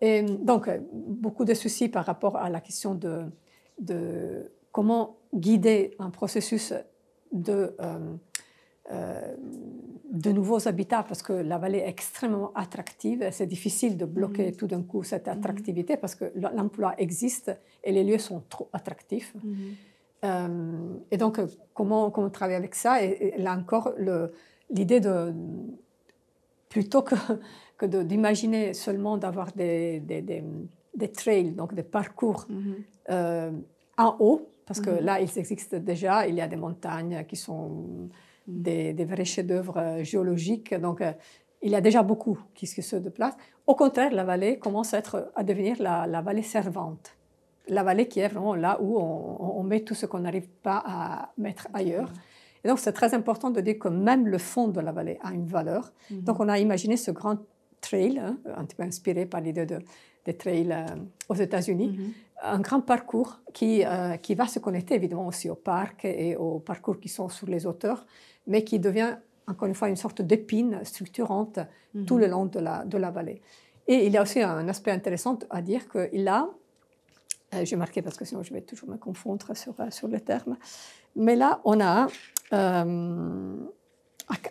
Et donc, euh, beaucoup de soucis par rapport à la question de, de comment guider un processus de, euh, de nouveaux habitats, parce que la vallée est extrêmement attractive. C'est difficile de bloquer mhm. tout d'un coup cette mhm. attractivité, parce que l'emploi existe et les lieux sont trop attractifs. Mhm. et donc, comment, comment travailler avec ça et, et là encore, l'idée de plutôt que, d'imaginer seulement d'avoir des, des, des, trails, donc des parcours mhm. euh, en haut, parce que mhm. là, ils existent déjà, il y a des montagnes qui sont mhm. des, vrais chefs-d'œuvre euh, géologiques, donc euh, il y a déjà beaucoup qui se déplacent. Au contraire, la vallée commence à, être, à devenir la, vallée servante la vallée qui est vraiment là où on met tout ce qu'on n'arrive pas à mettre ailleurs. Et donc, c'est très important de dire que même le fond de la vallée a une valeur. Mhm. Donc, on a imaginé ce grand trail, hein, un petit peu inspiré par l'idée de, des trails euh, aux États-Unis, mhm. un grand parcours qui, euh, qui va se connecter évidemment aussi au parc et aux parcours qui sont sur les hauteurs, mais qui devient encore une fois une sorte d'épine structurante mhm. tout le long de la, de la vallée. Et il y a aussi un aspect intéressant à dire qu'il a je euh, j'ai marqué parce que sinon je vais toujours me confondre sur, sur le terme. Mais là, on a euh,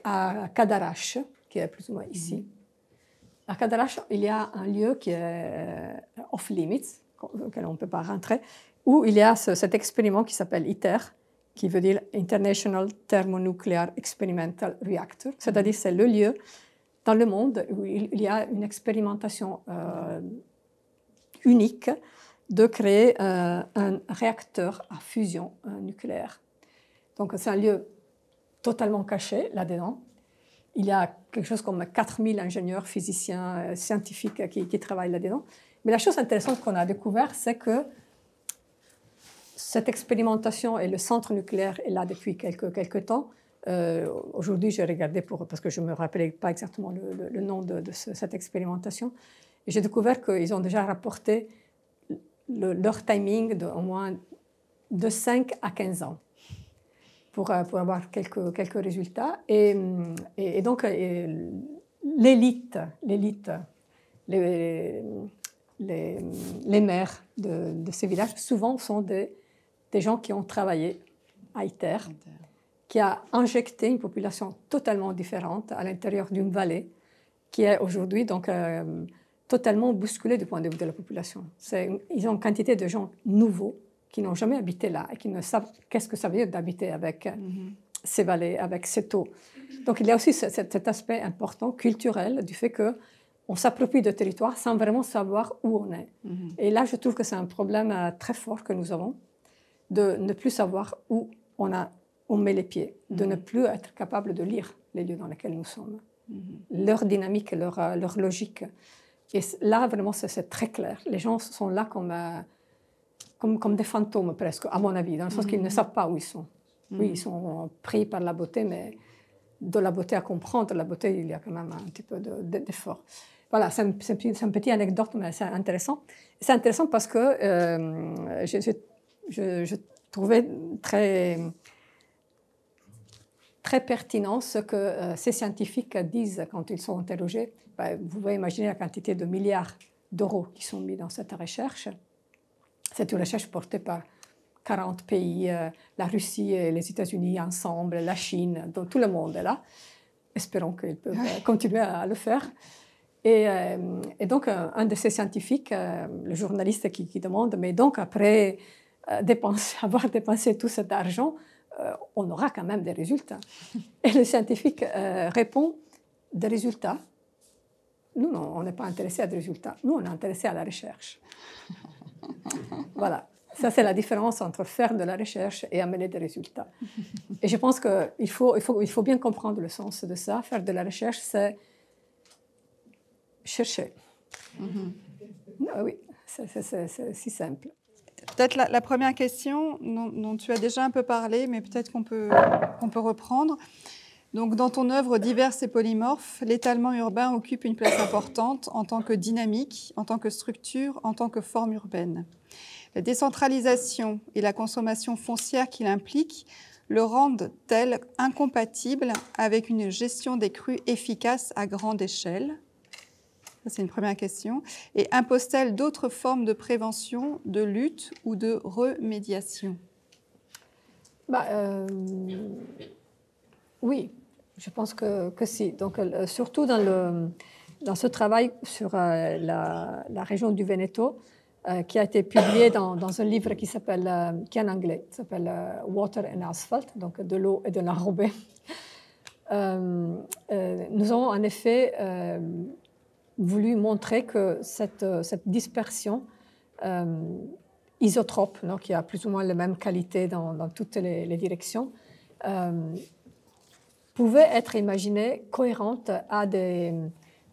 à, Cadarache, qui est plus ou moins ici. Mm-hmm. À Cadarache, il y a un lieu qui est euh, off-limits, auquel on ne peut pas rentrer, où il y a cet expériment qui s'appelle ITER, qui veut dire International Thermonuclear Experimental Reactor, mm-hmm. c'est-à-dire c'est le lieu dans le monde où il y a une expérimentation euh, unique de créer un réacteur à fusion nucléaire. Donc c'est un lieu totalement caché là-dedans. Il y a quelque chose comme 4000 ingénieurs, physiciens, euh, scientifiques qui, travaillent là-dedans. Mais la chose intéressante qu'on a découvert, c'est que cette expérimentation et le centre nucléaire est là depuis quelques, temps. Euh, aujourd'hui, j'ai regardé pour, parce que je ne me rappelais pas exactement le, nom de, cette expérimentation. j'ai découvert qu'ils ont déjà rapporté leur timing de au moins de 5 à 15 ans pour, euh, pour avoir quelques, quelques résultats. Et, et, donc, euh, l'élite, l'élite, les, les, maires de, de, ces villages, souvent sont des, des gens qui ont travaillé à ITER, qui a injecté une population totalement différente à l'intérieur d'une vallée qui est aujourd'hui donc euh, totalement bousculée du point de vue de la population. Ils ont une quantité de gens nouveaux qui n'ont jamais habité là et qui ne savent qu'est-ce que ça veut dire d'habiter avec euh, mhm. ces vallées, avec cette eau. Donc il y a aussi cet, aspect important culturel du fait que on s'approprie de territoire sans vraiment savoir où on est. Mhm. Et là, je trouve que c'est un problème euh, très fort que nous avons de ne plus savoir où on, a, on met les pieds, de ne mhm. plus être capable de lire les lieux dans lesquels nous sommes, leur dynamique, leur, euh, leur logique. Et là, vraiment, c'est très clair. Les gens sont là comme comme, des fantômes presque, à mon avis, dans le sens qu'ils ne mm. savent pas où ils sont. Oui, mm. ils sont pris par la beauté, mais de la beauté à comprendre, la beauté, il y a quand même un petit peu d'effort. voilà, c'est une, petit petite anecdote, mais c'est intéressant. C'est intéressant parce que euh, je, trouvais très, très pertinent ce que euh, ces scientifiques disent quand ils sont interrogés. Ben, vous pouvez imaginer la quantité de milliards d'euros qui sont mis dans cette recherche. C'est une recherche portée par 40 pays, euh, la Russie et les États-Unis ensemble, la Chine, donc tout le monde est là. Espérons qu'ils peuvent euh, continuer à le faire. Et, euh, donc, un de ces scientifiques, le journaliste qui, demande, mais donc après avoir dépensé tout cet argent, on aura quand même des résultats. Et le scientifique répond, des résultats, nous, non, on n'est pas intéressé à des résultats. Nous, on est intéressé à la recherche. voilà. Ça, c'est la différence entre faire de la recherche et amener des résultats. Et je pense qu'il faut, il faut, bien comprendre le sens de ça. Faire de la recherche, c'est chercher. Mm-hmm. Ah oui, c'est si simple. Peut-être la, première question dont, tu as déjà un peu parlé, mais peut-être qu'on peut reprendre. Donc, dans ton œuvre diverse et polymorphe, l'étalement urbain occupe une place importante en tant que dynamique, en tant que structure, en tant que forme urbaine. La décentralisation et la consommation foncière qu'il implique le rendent tel incompatible avec une gestion des crues efficace à grande échelle c'est une première question. Et impose-t-elle d'autres formes de prévention, de lutte ou de remédiation bah, euh, oui, je pense que, si. Donc, euh, surtout dans, le, dans ce travail sur euh, la, région du Veneto, euh, qui a été publié dans, un livre qui s'appelle, qui en anglais, s'appelle Water and Asphalt, donc de l'eau et de l'enrobé. nous avons en effet voulu montrer que cette, dispersion isotrope, non, qui a plus ou moins les mêmes qualité dans, toutes les, les directions, pouvaient être imaginées cohérentes à des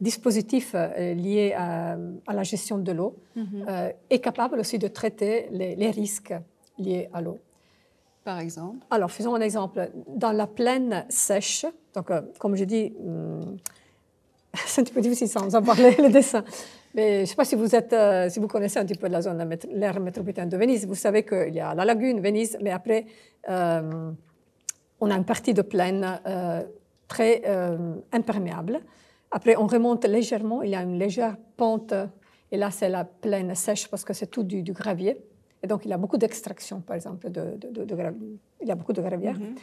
dispositifs euh, liés à, la gestion de l'eau mhm. euh, et capables aussi de traiter les, risques liés à l'eau. Par exemple Alors, faisons un exemple. Dans la plaine sèche, donc euh, comme je dis, hmm, c'est un petit peu difficile sans en parler, le dessin. Mais je ne sais pas si vous, êtes, si vous connaissez un petit peu la zone, l'aire métropolitaine de Venise. Vous savez qu'il y a la lagune, Venise, mais après, on a une partie de plaine euh, très euh, imperméable. Après, on remonte légèrement, il y a une légère pente, et là, c'est la plaine sèche parce que c'est tout du, gravier. Et donc, il y a beaucoup d'extraction, par exemple, de, gravier. Il y a beaucoup de gravier. Mhm.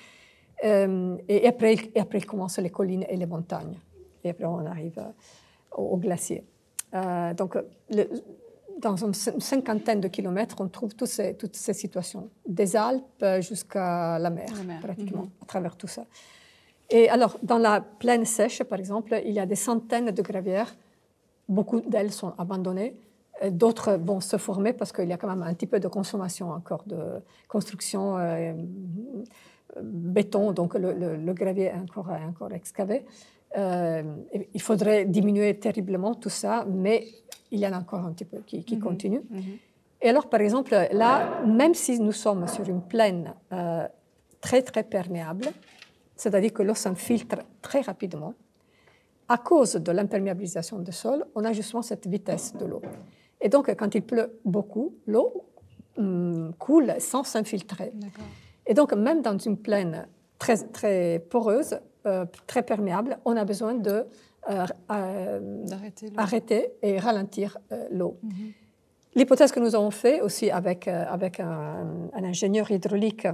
Euh, et, après, après, il commence les collines et les montagnes. Et après, on arrive au, au glacier. donc, le, dans une cinquantaine de kilomètres, on trouve toutes ces, toutes ces situations, des Alpes jusqu'à la mer, pratiquement, mhm. à travers tout ça. Et alors, dans la plaine sèche, par exemple, il y a des centaines de gravières. Beaucoup d'elles sont abandonnées. Euh, d'autres vont se former parce qu'il y a quand même un petit peu de consommation encore, de construction, euh, euh, béton, donc le, gravier est encore, excavé. il faudrait diminuer terriblement tout ça, mais il y en a encore un petit peu qui, qui mhm. Mhm. Et alors, par exemple, là, même si nous sommes sur une plaine euh, très, très perméable, c'est-à-dire que l'eau s'infiltre très rapidement, à cause de l'imperméabilisation du sol, on a justement cette vitesse de l'eau. Et donc, quand il pleut beaucoup, l'eau hum, coule sans s'infiltrer. Et donc, même dans une plaine très, très poreuse, euh, très perméable, on a besoin de euh, euh, arrêter et ralentir euh, l'eau. Mhm. L'hypothèse que nous avons faite aussi avec, avec un, ingénieur hydraulique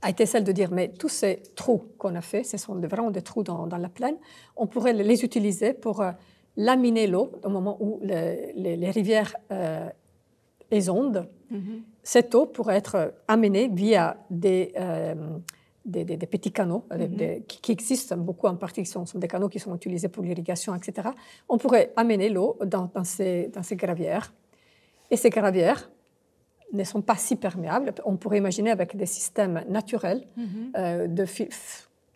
a été celle de dire, mais tous ces trous qu'on a faits, ce sont vraiment des trous dans, la plaine, on pourrait les utiliser pour laminer l'eau au moment où les, rivières les ondent. Mhm. Cette eau pourrait être amenée via des, des, petits canaux euh, mhm. qui, existent beaucoup en partie, sont, sont des canaux qui sont utilisés pour l'irrigation, etc. On pourrait amener l'eau dans, ces, gravières. Et ces gravières ne sont pas si perméables. On pourrait imaginer avec des systèmes naturels mhm. euh,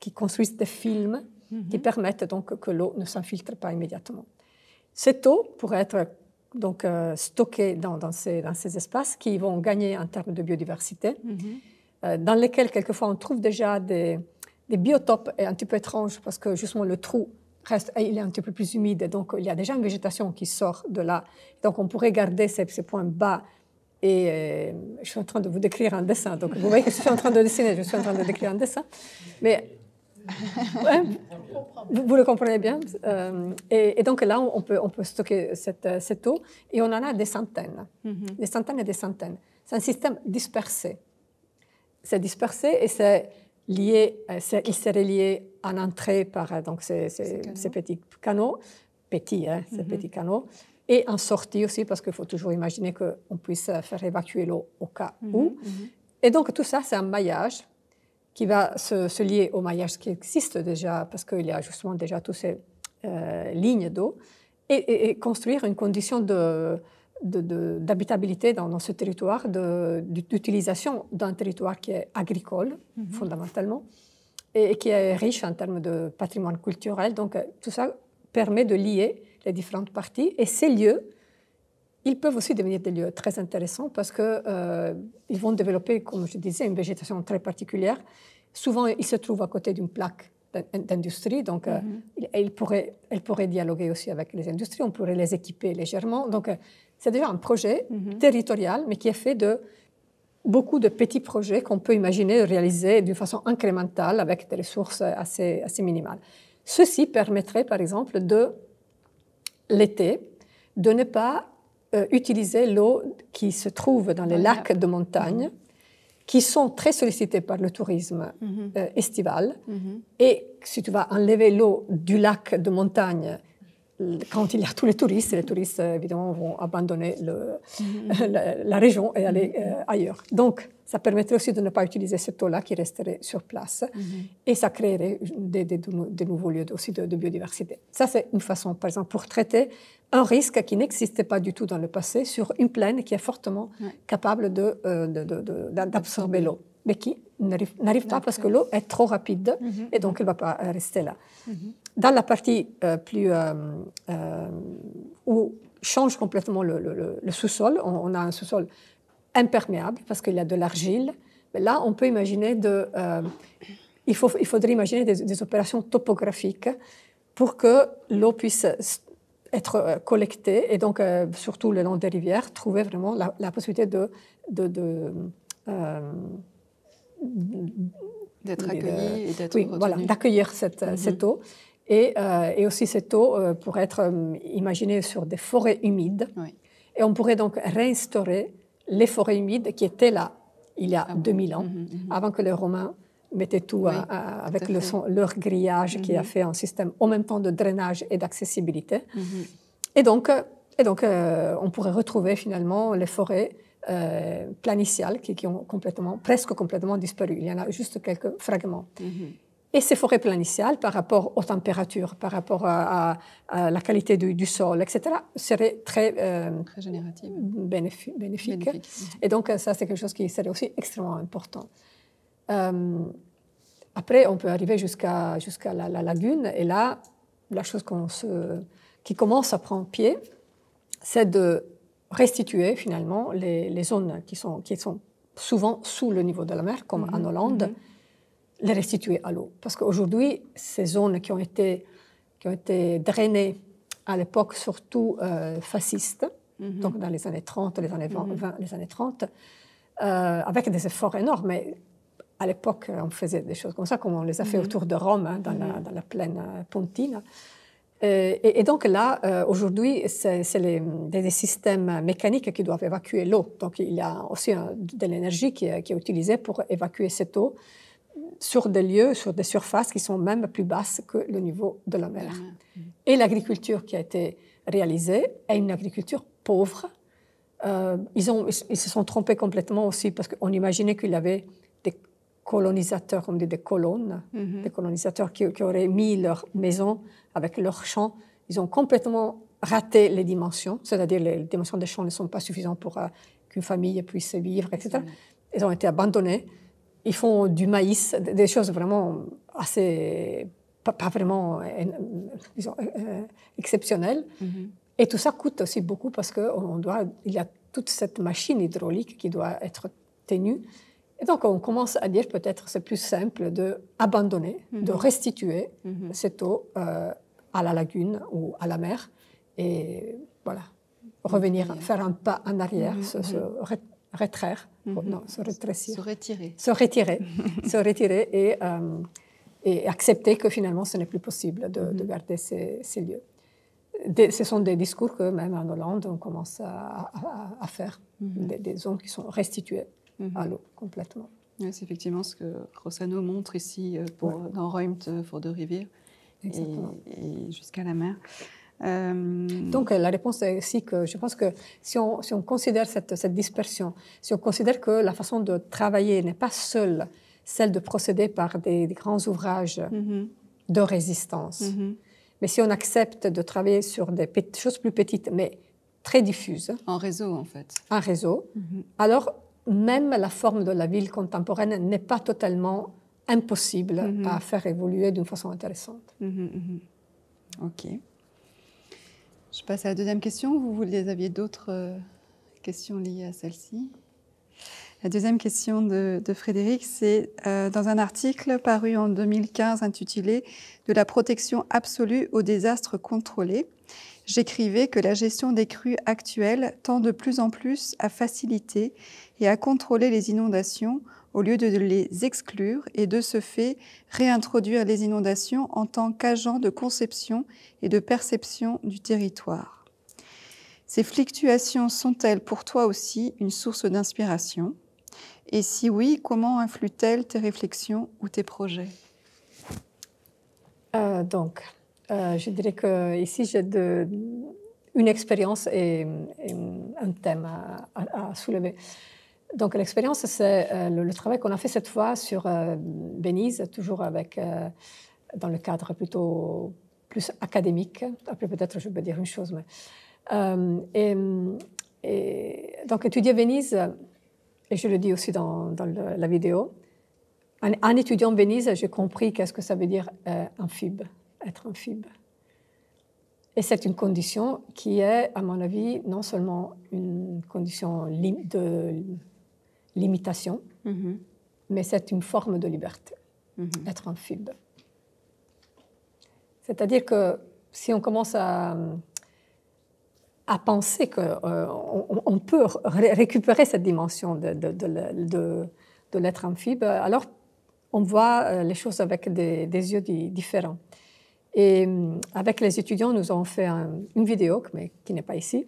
qui construisent des films qui mhm. permettent donc que l'eau ne s'infiltre pas immédiatement. Cette eau pourrait être donc euh, stockée dans, ces, dans, ces, espaces qui vont gagner en termes de biodiversité euh, dans lesquels quelquefois on trouve déjà des, des, biotopes un petit peu étranges parce que justement le trou reste, il est un petit peu plus humide, donc il y a déjà une végétation qui sort de là. Donc on pourrait garder ces, points bas. Et euh, je suis en train de vous décrire un dessin. Donc vous voyez que je suis en train de dessiner, je suis en train de décrire un dessin. Mais vous, le comprenez bien. Euh, et, donc là, on peut, on peut stocker cette, eau et on en a des centaines, mm-hmm. des centaines et des centaines. C'est un système dispersé. C'est dispersé et euh, euh, c'est lié, il serait lié en entrée par donc ces, petits canaux, petits, hein, ces mhm. petits canaux, et en sortie aussi parce qu'il faut toujours imaginer qu'on puisse euh, faire évacuer l'eau au cas mhm, où. Mhm. Et donc tout ça, c'est un maillage qui va se, lier au maillage qui existe déjà parce qu'il y a justement déjà toutes ces lignes d'eau et, construire une condition de d'habitabilité dans, ce territoire, d'utilisation d'un territoire qui est agricole, mhm. fondamentalement, et, qui est riche en termes de patrimoine culturel. Donc, euh, tout ça permet de lier les différentes parties. Et ces lieux, ils peuvent aussi devenir des lieux très intéressants parce qu'ils euh, ils vont développer, comme je disais, une végétation très particulière. Souvent, ils se trouvent à côté d'une plaque d'industrie, donc euh, mhm. ils pourraient, elles pourraient dialoguer aussi avec les industries, on pourrait les équiper légèrement. Donc, c'est déjà un projet mhm. territorial, mais qui est fait de beaucoup de petits projets qu'on peut imaginer réaliser d'une façon incrémentale avec des ressources assez, assez minimales. Ceci permettrait, par exemple, de l'été, de ne pas euh, utiliser l'eau qui se trouve dans les lacs de montagne, qui sont très sollicités par le tourisme mhm. euh, estival. Mhm. Et si tu vas enlever l'eau du lac de montagne quand il y a tous les touristes, les touristes euh, évidemment vont abandonner le, mm-hmm. la, région et aller euh, ailleurs. Donc, ça permettrait aussi de ne pas utiliser cette eau-là qui resterait sur place mm-hmm. et ça créerait des, nouveaux lieux aussi de, biodiversité. Ça, c'est une façon, par exemple, pour traiter un risque qui n'existait pas du tout dans le passé sur une plaine qui est fortement capable euh, d'absorber de, l'eau, mais qui n'arrive pas parce que l'eau est trop rapide mm-hmm. et donc elle ne va pas rester là dans la partie euh, plus euh, euh, où change complètement le, sous-sol, on, a un sous-sol imperméable parce qu'il y a de l'argile. Mais là, on peut imaginer de, il, faut, il faudrait imaginer des, opérations topographiques pour que l'eau puisse être collectée et donc surtout le long des rivières, trouver vraiment la, possibilité de... et d'accueillir cette, mhm. cette, eau. Euh, et, aussi cette eau pour pourrait être euh, imaginée sur des forêts humides. Et on pourrait donc réinstaurer les forêts humides qui étaient là il y a 2000 ah ans, mhm, mhm, mhm. avant que les Romains mettaient tout, avec leur grillage qui a fait un système en même temps de drainage et d'accessibilité. Et donc, et donc euh, on pourrait retrouver finalement les forêts planitiales qui, qui, ont complètement, presque complètement disparu. Il y en a juste quelques fragments et ces forêts planitiales, par rapport aux températures, par rapport à, la qualité du, sol, etc., seraient très, euh, bénéfiques. Bénéfique. Et donc, euh, ça, c'est quelque chose qui serait aussi extrêmement important. Euh, après, on peut arriver jusqu'à jusqu'à la, lagune, et là, la chose qui commence à prendre pied, c'est de restituer finalement les, zones qui sont, qui sont souvent sous le niveau de la mer, comme mhm, en Hollande. Mhm les restituer à l'eau. Parce qu'aujourd'hui, ces zones qui ont été, qui ont été drainées à l'époque surtout euh, fasciste, mhm. donc dans les années 30, les années 20, mhm. les années 30, euh, avec des efforts énormes. Mais à l'époque, euh, on faisait des choses comme ça, comme on les a fait mhm. autour de Rome, hein, dans, la, dans, la, plaine euh, pontine. Et, donc là, aujourd'hui, c'est, des, systèmes mécaniques qui doivent évacuer l'eau. Donc il y a aussi de l'énergie qui, qui est utilisée pour évacuer cette eau sur des lieux, sur des surfaces qui sont même plus basses que le niveau de la mer. Ah, et l'agriculture qui a été réalisée est une agriculture pauvre. Euh, ils, se sont trompés complètement aussi parce qu'on imaginait qu'il y avait des colonisateurs, comme des colonnes, mhm. des colonisateurs qui, auraient mis leur maison avec leurs champs. Ils ont complètement raté les dimensions, c'est-à-dire les dimensions des champs ne sont pas suffisantes pour euh, qu'une famille puisse vivre, etc. Ils ont été abandonnés ils font du maïs, des choses vraiment assez, pas, vraiment, euh, euh, exceptionnelles. Mm-hmm. Et tout ça coûte aussi beaucoup parce qu'il doit, il y a toute cette machine hydraulique qui doit être tenue. Et donc, on commence à dire peut-être c'est plus simple de abandonner, mm-hmm. de restituer mm-hmm. cette eau euh, à la lagune ou à la mer et voilà, revenir, faire un pas en arrière, se, retraire, mhm. se retirer. Se retirer, se retirer et, euh, et, accepter que finalement ce n'est plus possible de, mhm. garder ces, lieux. ce sont des discours que même en Hollande, on commence à, faire, mhm. des, des, zones qui sont restituées à l'eau complètement. c'est effectivement ce que Rossano montre ici euh, pour, dans Reumt, pour de Rivière, jusqu'à la mer. Euh, Donc la réponse est aussi que je pense que si on, si on considère cette, cette, dispersion, si on considère que la façon de travailler n'est pas seule celle de procéder par des, grands ouvrages mhm. de résistance, mhm. mais si on accepte de travailler sur des choses plus petites, mais très diffuses. En réseau, en fait. Un réseau. Mhm. Alors, même la forme de la ville contemporaine n'est pas totalement impossible à faire évoluer d'une façon intéressante. OK. Je passe à la deuxième question. Vous, les aviez d'autres euh, questions liées à celle-ci La deuxième question de, Frédéric, c'est euh, dans un article paru en 2015 intitulé De la protection absolue aux désastres contrôlés. J'écrivais que la gestion des crues actuelles tend de plus en plus à faciliter et à contrôler les inondations au lieu de les exclure et de ce fait réintroduire les inondations en tant qu'agent de conception et de perception du territoire. Ces fluctuations sont-elles pour toi aussi une source d'inspiration Et si oui, comment influent-elles tes réflexions ou tes projets euh, Donc, euh, je dirais que ici j'ai une expérience et, un thème à soulever. Donc l'expérience, c'est euh, le, travail qu'on a fait cette fois sur euh, Venise, toujours avec, euh, dans le cadre plutôt plus académique. Après peut-être je peux dire une chose, mais et, donc étudier Venise, et je le dis aussi dans, la vidéo, en, en, étudiant Venise, j'ai compris qu'est-ce que ça veut dire amphib, être amphib. Et c'est une condition qui est, à mon avis, non seulement une condition de limitation, mm-hmm. mais c'est une forme de liberté, mm-hmm. être amphibie. C'est-à-dire que si on commence à, à penser qu'on euh, on peut récupérer cette dimension de, de, de, l'être amphibie, alors on voit euh, les choses avec des, yeux différents. Et euh, avec les étudiants, nous avons fait une vidéo, mais qui n'est pas ici,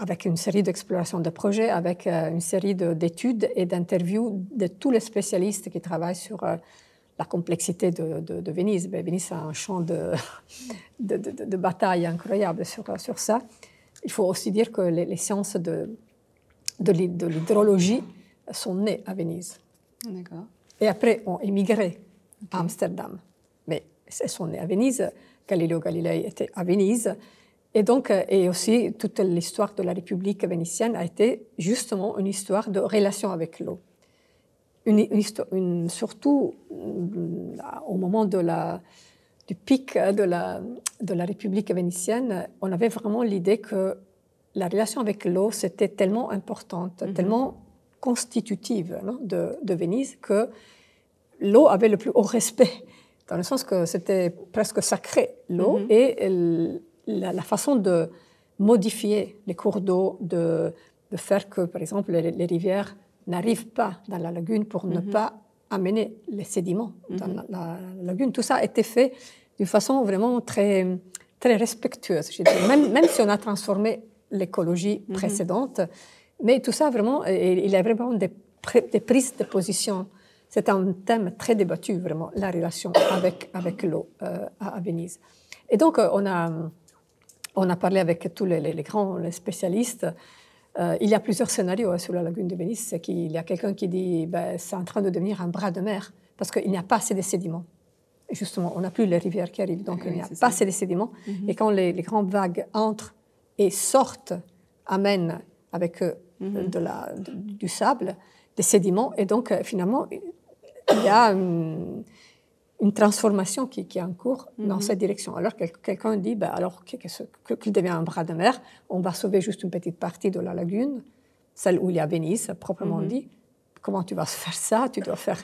avec une série d'explorations de projets, avec euh, une série d'études et d'interviews de tous les spécialistes qui travaillent sur euh, la complexité de, de, Venise. Ben, Venise a un champ de, bataille incroyable euh, sur, ça. Il faut aussi dire que les, sciences de, l'hydrologie sont nées à Venise. Et après, ont émigré à Amsterdam. Mais elles sont nées à Venise. Galileo Galilei était à Venise. Et donc, euh, et aussi, toute l'histoire de la République vénitienne a été justement une histoire de relation avec l'eau. Une, une, surtout euh, au moment de la, du pic euh, de la, de la République vénitienne, on avait vraiment l'idée que la relation avec l'eau, c'était tellement importante, mhm. tellement constitutive de, de, Venise, que l'eau avait le plus haut respect, dans le sens que c'était presque sacré, l'eau, mhm. et la, façon de modifier les cours d'eau, de, de, faire que, par exemple, les, rivières n'arrivent pas dans la lagune pour ne mhm. pas amener les sédiments dans mhm. la, lagune. Tout ça a été fait d'une façon vraiment très, très respectueuse. Même, même si on a transformé l'écologie mhm. précédente, mais tout ça vraiment, il y a vraiment des, prises de position. C'est un thème très débattu, vraiment, la relation avec, avec l'eau euh, à, à Venise. Et donc, euh, on a on a parlé avec tous les, grands les spécialistes. Euh, il y a plusieurs scénarios hein, sur la lagune de Venise. Il y a quelqu'un qui dit ben, c'est en train de devenir un bras de mer parce qu'il n'y a pas assez de sédiments. justement, on n'a plus les rivières qui arrivent, donc eh il n'y a pas assez de sédiments. Mhm. Et quand les, grandes vagues entrent et sortent, amènent avec mhm. euh, du sable, des sédiments. Et donc, euh, finalement, il y a une transformation qui, est en cours dans mhm. cette direction. Alors quelqu'un dit, bah, alors qu'il devient un bras de mer, on va sauver juste une petite partie de la lagune, celle où il y a Venise, proprement mhm. dit. Comment tu vas faire ça Tu dois faire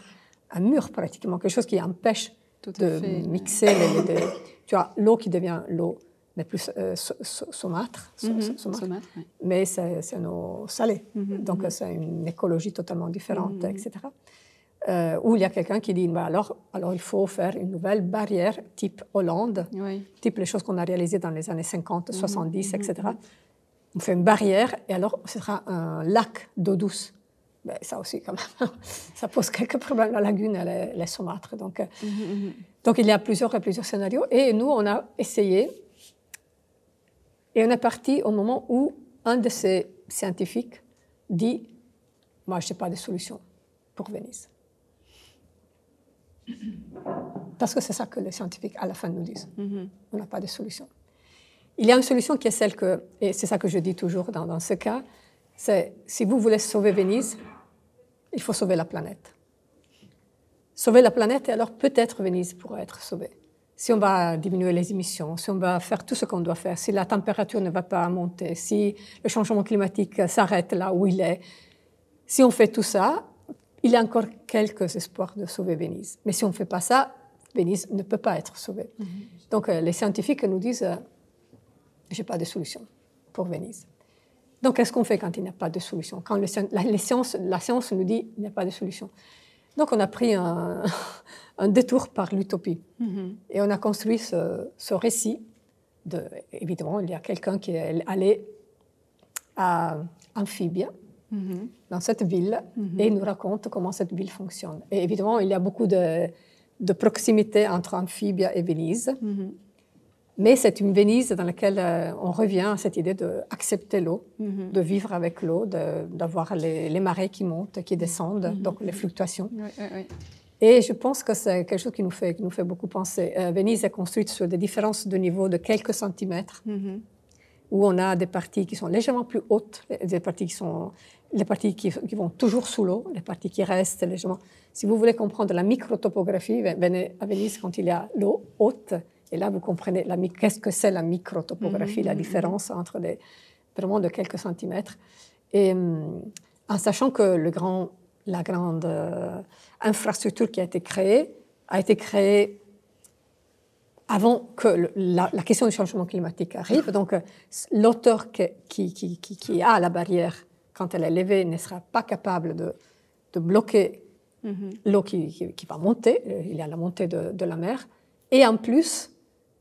un mur pratiquement, quelque chose qui empêche de mixer les, Tu as l'eau qui devient l'eau mais plus euh, saumâtre, mhm. mais c'est nos eau salée, Donc, c'est une écologie totalement différente, etc. Euh, où il y a quelqu'un qui dit bah, alors, alors il faut faire une nouvelle barrière type Hollande, type les choses qu'on a réalisées dans les années 50, 70, etc. On fait une barrière et alors ce sera un lac d'eau douce. Ben, ça aussi, quand même, ça pose quelques problèmes. La lagune, elle est, Donc, euh, mhm, mhm. donc il y a plusieurs et plusieurs scénarios. Et nous, on a essayé et on est parti au moment où un de ces scientifiques dit Moi, je n'ai pas de solution pour Venise. Parce que c'est ça que les scientifiques, à la fin, nous disent. Mm-hmm. On n'a pas de solution. Il y a une solution qui est celle que, et c'est ça que je dis toujours dans, dans ce cas, c'est si vous voulez sauver Venise, il faut sauver la planète. Sauver la planète, et alors peut-être Venise pourra être sauvée. Si on va diminuer les émissions, si on va faire tout ce qu'on doit faire, si la température ne va pas monter, si le changement climatique s'arrête là où il est, si on fait tout ça, il y a encore quelques espoirs de sauver Venise. Mais si on ne fait pas ça, Venise ne peut pas être sauvée. Mhm. Donc euh, les scientifiques nous disent, euh, j'ai pas de solution pour Venise. Donc qu'est-ce qu'on fait quand il n'y a pas de solution Quand la, les la science nous dit il n'y a pas de solution. Donc on a pris un, détour par l'utopie. Mhm. Et on a construit ce, récit. De, évidemment, il y a quelqu'un qui est allé à Amphibia, Mhm. dans cette ville mhm. et nous raconte comment cette ville fonctionne. Et évidemment, il y a beaucoup de, proximité entre Amphibia et Venise. Mhm. Mais c'est une Venise dans laquelle euh, on revient à cette idée d'accepter l'eau, de vivre avec l'eau, d'avoir les, marées qui montent, qui descendent, donc les fluctuations. Et je pense que c'est quelque chose qui nous fait, qui nous fait beaucoup penser. Euh, Venise est construite sur des différences de niveau de quelques centimètres, où on a des parties qui sont légèrement plus hautes, des parties qui sont les parties qui, vont toujours sous l'eau, les parties qui restent légèrement. Si vous voulez comprendre la microtopographie, ben, venez à Venise quand il y a l'eau haute. Et là, vous comprenez qu'est-ce que c'est la microtopographie, topographie mmh, la mmh, mmh. différence entre des, vraiment de quelques centimètres. Et euh, en sachant que le grand, la grande euh, infrastructure qui a été créée a été créée avant que la, question du changement climatique arrive. Donc, euh, l'auteur qui, qui, qui, a la barrière quand elle est élevée, ne sera pas capable de, de bloquer mhm. l'eau qui, qui, va monter. Euh, il y a la montée de, de, la mer. Et en plus,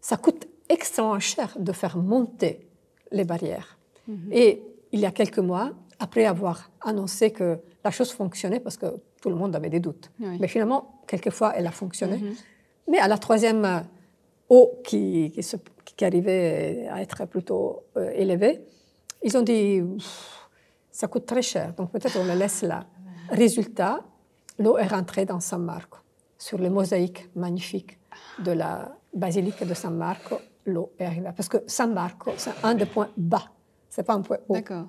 ça coûte extrêmement cher de faire monter les barrières. Mhm. Et il y a quelques mois, après avoir annoncé que la chose fonctionnait, parce que tout le monde avait des doutes, mais finalement, quelquefois, elle a fonctionné. Mhm. Mais à la troisième euh, eau qui, qui, arrivait à être plutôt euh, élevée, ils ont dit ça coûte très cher, donc peut-être on le laisse là. Résultat, l'eau est rentrée dans San Marco. Sur les mosaïques magnifiques de la basilique de San Marco, l'eau est arrivée. Parce que San Marco, c'est un des points bas, c'est pas un point haut. D'accord.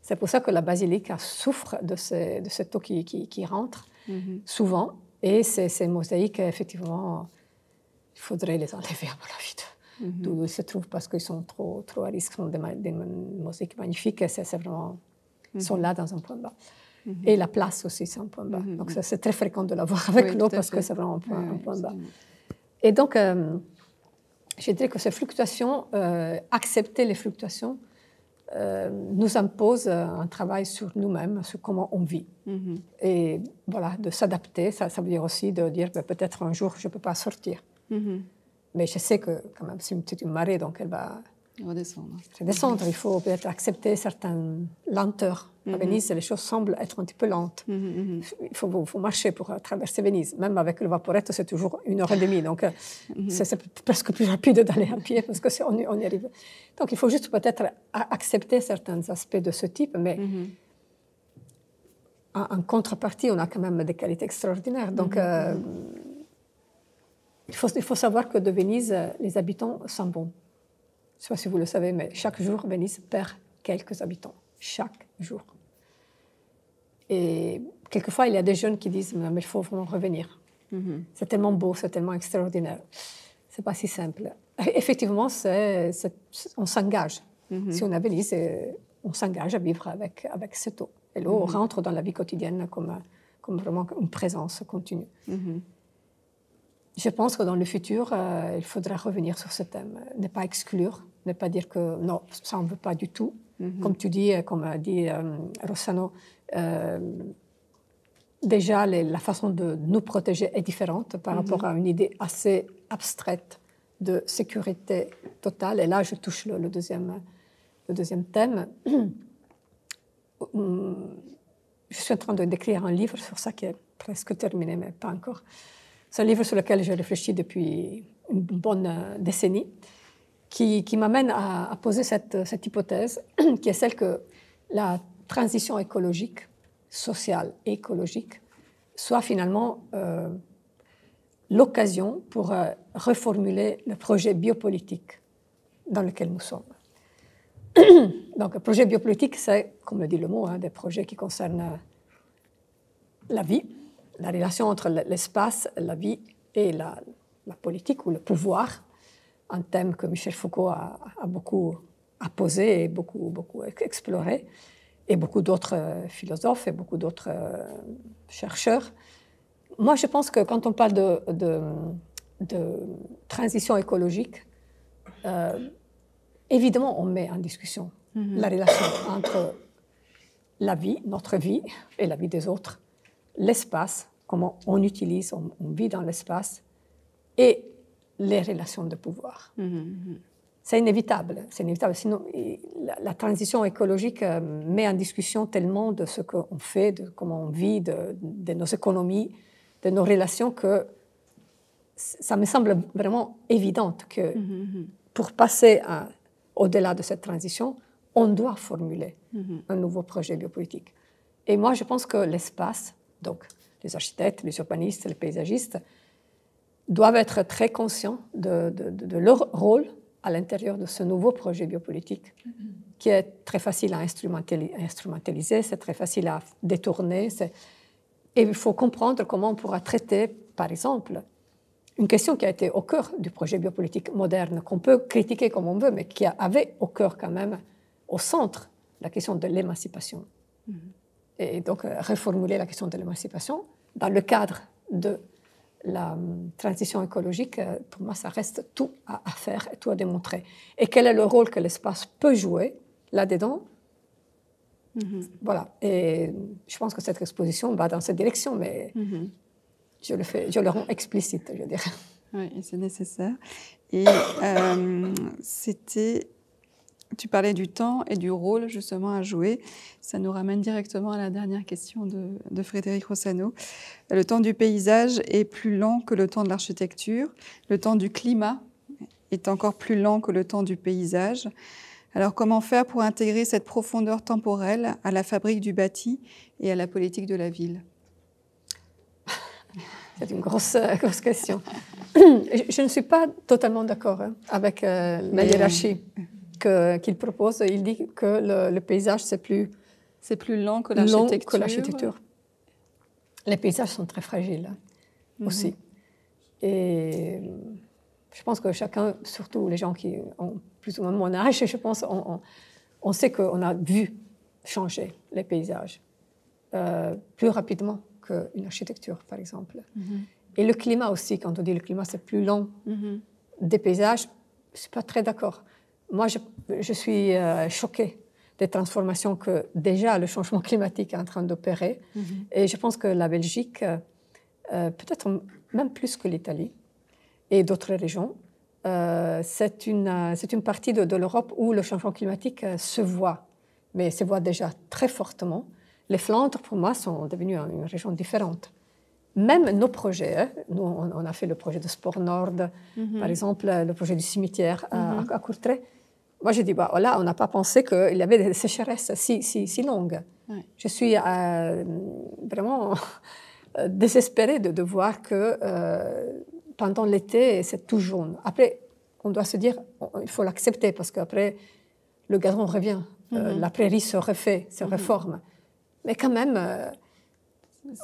C'est pour ça que la basilique souffre de, ce, de cette eau qui, qui, rentre mhm. souvent. Et ces, mosaïques, effectivement, il faudrait les enlever à mon avis mhm. d'où ils se trouvent parce qu'ils sont trop, trop à risque. Ce sont des, des mosaïques magnifiques. C'est vraiment sont mhm. là dans un point bas. Mhm. Et la place aussi, c'est un point bas. Mhm. Donc, c'est très fréquent de l'avoir avec l'eau parce que c'est vraiment un point, bas. Et donc, j'ai euh, je dirais que ces fluctuations, euh, accepter les fluctuations, euh, nous impose un travail sur nous-mêmes, sur comment on vit. Et voilà, de s'adapter, ça, ça, veut dire aussi de dire ben, peut-être un jour je ne peux pas sortir. Mais je sais que quand même c'est une petite marée, donc elle va, il faut peut-être accepter certaines lenteurs. À mhm. Venise, les choses semblent être un petit peu lentes. Mhm, mhm. Il faut, marcher pour euh, traverser Venise. Même avec le vaporette, c'est toujours une heure et demie. Donc, euh, c'est presque plus rapide d'aller à pied parce qu'on on y arrive. Donc, il faut juste peut-être accepter certains aspects de ce type, mais en, contrepartie, on a quand même des qualités extraordinaires. Donc, euh, il, faut, il faut savoir que de Venise, les habitants sont bons ne sais pas si vous le savez, mais chaque jour, Venise perd quelques habitants. Chaque jour. Et quelquefois, il y a des jeunes qui disent mais il faut vraiment revenir. Mhm. C'est tellement beau, c'est tellement extraordinaire. C'est pas si simple. Effectivement, on s'engage. Mhm. Si on a Venise, on s'engage à vivre avec, avec cette eau. Et l'eau mhm. rentre dans la vie quotidienne comme, comme vraiment une présence continue. Je pense que dans le futur, euh, il faudra revenir sur ce thème, ne pas exclure ne pas dire que non, ça on veut pas du tout. Mhm. Comme tu dis, euh, comme a dit euh, Rossano, euh, déjà la façon de nous protéger est différente par mhm. rapport à une idée assez abstraite de sécurité totale. Et là, je touche le, deuxième, le deuxième thème. Hum, je suis en train de d'écrire un livre sur ça qui est presque terminé, mais pas encore. C'est un livre sur lequel j'ai réfléchi depuis une bonne décennie qui, m'amène à, poser cette, hypothèse, qui est celle que la transition écologique, sociale et écologique soit finalement euh, l'occasion pour euh, reformuler le projet biopolitique dans lequel nous sommes. Donc, le projet biopolitique, c'est, comme le dit le mot, hein, des projets qui concernent euh, la vie, la relation entre l'espace, la vie et la politique ou le pouvoir un thème que Michel Foucault a, a beaucoup apposé et beaucoup, beaucoup exploré, et beaucoup d'autres euh, philosophes et beaucoup d'autres euh, chercheurs. Moi, je pense que quand on parle de, de, transition écologique, euh, évidemment, on met en discussion mhm. la relation entre la vie, notre vie, et la vie des autres, l'espace, comment on utilise, on, on vit dans l'espace, et les relations de pouvoir. Mm-hmm, mm-hmm. C'est inévitable, c'est inévitable. Sinon, la, transition écologique euh, met en discussion tellement de ce qu'on fait, de comment on vit, de, nos économies, de nos relations, que ça me semble vraiment évident que mm-hmm, pour passer au-delà de cette transition, on doit formuler un nouveau projet biopolitique. Et moi, je pense que l'espace, donc les architectes, les urbanistes, les paysagistes, doivent être très conscients de, leur rôle à l'intérieur de ce nouveau projet biopolitique, qui est très facile à instrumentaliser, c'est très facile à détourner. Et il faut comprendre comment on pourra traiter, par exemple, une question qui a été au cœur du projet biopolitique moderne, qu'on peut critiquer comme on veut, mais qui avait au cœur quand même, au centre, la question de l'émancipation. Mm-hmm. Et donc, euh, reformuler la question de l'émancipation dans le cadre de la hum, transition écologique, pour euh, moi, ça reste tout à faire et tout à démontrer. Et quel est le rôle que l'espace peut jouer là-dedans mhm. Voilà. Et je pense que cette exposition va dans cette direction, mais mhm. je, le je le rends explicite, je dirais. Oui, c'est nécessaire. Et euh, c'était tu parlais du temps et du rôle justement à jouer. Ça nous ramène directement à la dernière question de, Frédéric Rossano. Le temps du paysage est plus lent que le temps de l'architecture. Le temps du climat est encore plus lent que le temps du paysage. Alors comment faire pour intégrer cette profondeur temporelle à la fabrique du bâti et à la politique de la ville C'est une grosse, euh, grosse question. je, ne suis pas totalement d'accord hein, avec euh, la hiérarchie qu'il propose, il dit que le, paysage, c'est plus, c'est plus long que l'architecture. Les paysages sont très fragiles hein, mhm. aussi. Et euh, je pense que chacun, surtout les gens qui ont plus ou moins mon âge, je pense, on, on, sait qu'on a vu changer les paysages euh, plus rapidement qu'une architecture, par exemple. Mhm. Et le climat aussi, quand on dit le climat, c'est plus long. Mhm. Des paysages, je ne suis pas très d'accord moi, je, suis euh, choquée des transformations que déjà le changement climatique est en train d'opérer. Mhm. Et je pense que la Belgique, euh, euh, peut-être même plus que l'Italie et d'autres régions, c'est une, une, partie de, l'Europe où le changement climatique se voit, mais se voit déjà très fortement. Les Flandres, pour moi, sont devenues une région différente même nos projets, hein, nous on, a fait le projet de Sport Nord, mhm. par exemple le projet du cimetière à, mhm. à Courtrai, moi, je dis, bah, on n'a pas pensé qu'il y avait des sécheresses si, si, si longues. Je suis euh, vraiment euh, désespérée de, devoir voir que euh, pendant l'été, c'est tout jaune. Après, on doit se dire, il faut l'accepter parce qu'après, le gazon revient, mhm. la prairie se refait, se mhm. réforme. Mais quand même,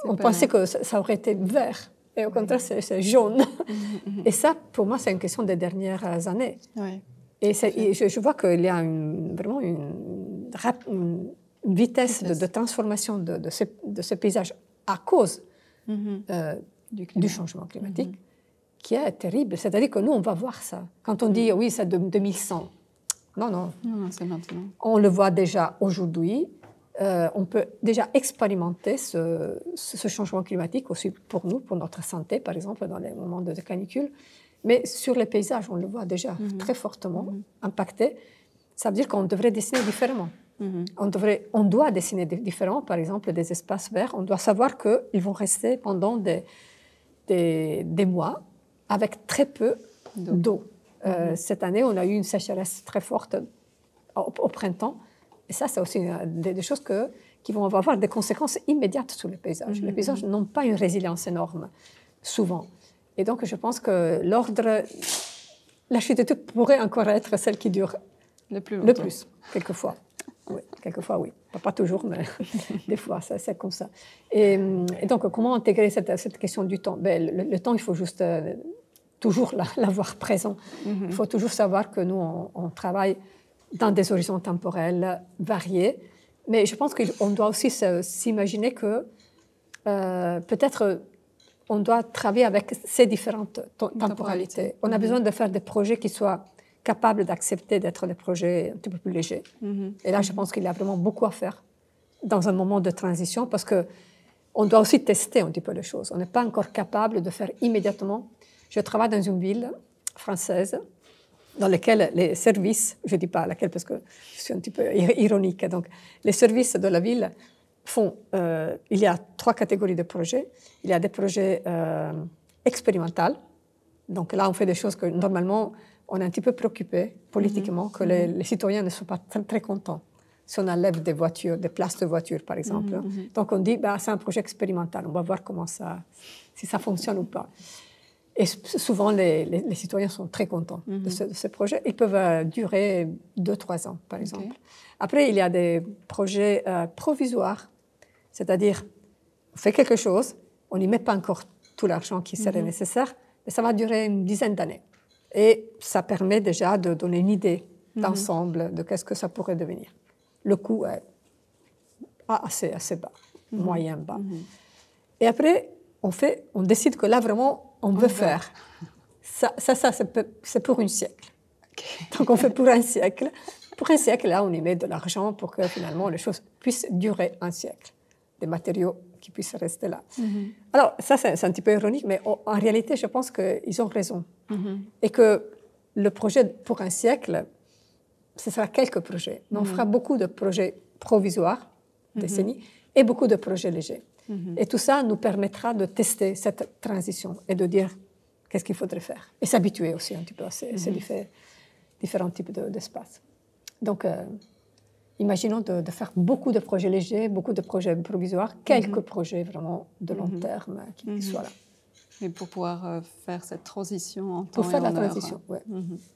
on pensait que ça, aurait été vert. Et au contraire, c'est jaune. Mhm, Et ça, pour moi, c'est une question des dernières années. Ouais. Et, je, vois qu'il y a vraiment une, une vitesse, De, transformation de, ce, paysage à cause mhm. euh, du, changement climatique mhm. qui est terrible. C'est-à-dire que nous, on va voir ça. Quand on mhm. dit oui, c'est 2100, non, non. c'est maintenant. On le voit déjà aujourd'hui. Euh, on peut déjà expérimenter ce, ce, changement climatique aussi pour nous, pour notre santé, par exemple, dans les moments de canicule. Mais sur les paysages, on le voit déjà mhm. très fortement mhm. impacté. Ça veut dire qu'on devrait dessiner différemment. Mhm. On, devrait, on doit dessiner différemment, par exemple, des espaces verts. On doit savoir qu'ils vont rester pendant des, mois avec très peu d'eau. Euh, cette année, on a eu une sécheresse très forte au, printemps. Et ça, c'est aussi des, choses qui vont avoir des conséquences immédiates sur le paysage. Les paysages n'ont pas une résilience énorme, souvent. Et donc, je pense que l'ordre, l'architecture pourrait encore être celle qui dure le plus, le plus quelquefois. Oui, quelquefois, oui. Pas, toujours, mais des fois, ça, c'est comme ça. Et, donc, comment intégrer cette, question du temps ben, le, temps, il faut juste euh, toujours l'avoir présent. Mhm. Il faut toujours savoir que nous, on, travaille dans des horizons temporels variés. Mais je pense qu'on doit aussi s'imaginer que euh, peut-être on doit travailler avec ces différentes temporalités. On a mhm. besoin de faire des projets qui soient capables d'accepter d'être des projets un petit peu plus légers. Mhm. Et là, je mhm. pense qu'il y a vraiment beaucoup à faire dans un moment de transition parce que on doit aussi tester un petit peu les choses. On n'est pas encore capable de faire immédiatement. Je travaille dans une ville française dans laquelle les services, je ne dis pas laquelle parce que je suis un petit peu ironique, donc les services de la ville font, euh, il y a trois catégories de projets. Il y a des projets euh, expérimentaux. Donc là, on fait des choses que normalement, on est un petit peu préoccupé politiquement, mhm. que mhm. les, citoyens ne sont pas très, contents. Si on enlève des voitures, des places de voitures, par exemple. Mhm, Donc on dit, bah, c'est un projet expérimental. On va voir comment ça, si ça fonctionne ou pas. Et souvent, les, citoyens sont très contents de, ce, projet. Ils peuvent euh, durer deux, trois ans, par exemple. Après, il y a des projets euh, provisoires c'est-à-dire, on fait quelque chose, on n'y met pas encore tout l'argent qui serait mhm. nécessaire, mais ça va durer une dizaine d'années. Et ça permet déjà de donner une idée mhm. d'ensemble de qu'est-ce que ça pourrait devenir. Le coût est assez, bas, mhm. moyen bas. Et après, on, décide que là, vraiment, on, veut faire. Ça, ça, c'est pour un siècle. Donc, on fait pour un siècle. Pour un siècle, là, on y met de l'argent pour que finalement les choses puissent durer un siècle des matériaux qui puissent rester là. Mhm. Alors, ça, c'est un petit peu ironique, mais en réalité, je pense qu'ils ont raison. Mhm. Et que le projet pour un siècle, ce sera quelques projets. Mais on mhm. fera beaucoup de projets provisoires, décennies, et beaucoup de projets légers. Et tout ça nous permettra de tester cette transition et de dire qu'est-ce qu'il faudrait faire. Et s'habituer aussi un petit peu à ces, différents, types d'espaces. Donc, euh, imaginons de, faire beaucoup de projets légers, beaucoup de projets provisoires, mhm. quelques projets vraiment de long mhm. terme qui, mhm. soient là. Et pour pouvoir euh, faire cette transition en temps Pour faire la transition, oui.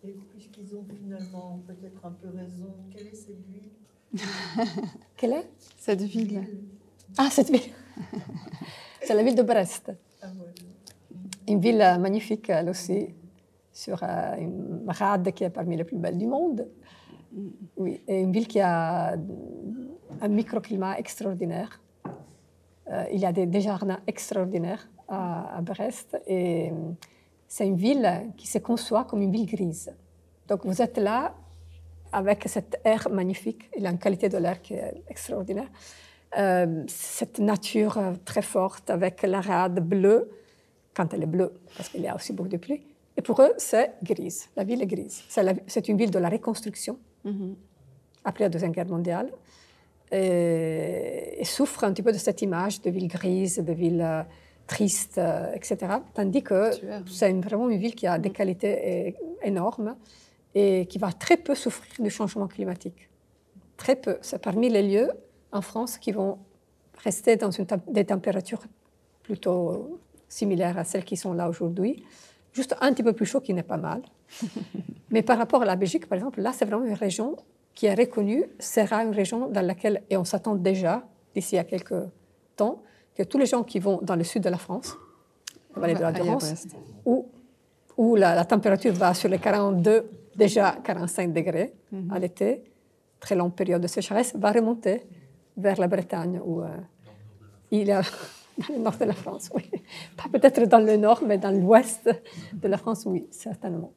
Et puisqu'ils ont finalement peut-être un peu raison, quelle est cette ville Quelle est Cette ville. Ah, cette ville C'est la ville de Brest. Ah, une ville euh, magnifique, elle aussi, sur euh, une rade qui est parmi les plus belles du monde. Oui, et une ville qui a un microclimat extraordinaire. Euh, il y a des, jardins extraordinaires à, Brest et euh, c'est une ville qui se conçoit comme une ville grise. Donc vous êtes là avec cet air magnifique, il a une qualité de l'air qui est extraordinaire, euh, cette nature très forte avec la rade bleue, quand elle est bleue, parce qu'il y a aussi beaucoup de pluie. Et pour eux, c'est grise, la ville est grise. C'est une ville de la reconstruction, Mhm. après la Deuxième Guerre mondiale, euh, et, souffre un petit peu de cette image de ville grise, de ville euh, triste, euh, etc. Tandis que c'est vraiment une ville qui a des qualités énormes et qui va très peu souffrir du changement climatique. Très peu. C'est parmi les lieux en France qui vont rester dans une des températures plutôt similaires à celles qui sont là aujourd'hui, juste un petit peu plus chaud qui n'est pas mal, Mais par rapport à la Belgique, par exemple, là, c'est vraiment une région qui est reconnue, sera une région dans laquelle, et on s'attend déjà, d'ici à quelques temps, que tous les gens qui vont dans le sud de la France, la vallée de la Durance, où, la, température va sur les 42, déjà 45 degrés mhm. à l'été, très longue période de sécheresse, va remonter vers la Bretagne, où euh, il a dans le nord de la France, oui. Pas peut-être dans le nord, mais dans l'ouest de la France, oui, certainement.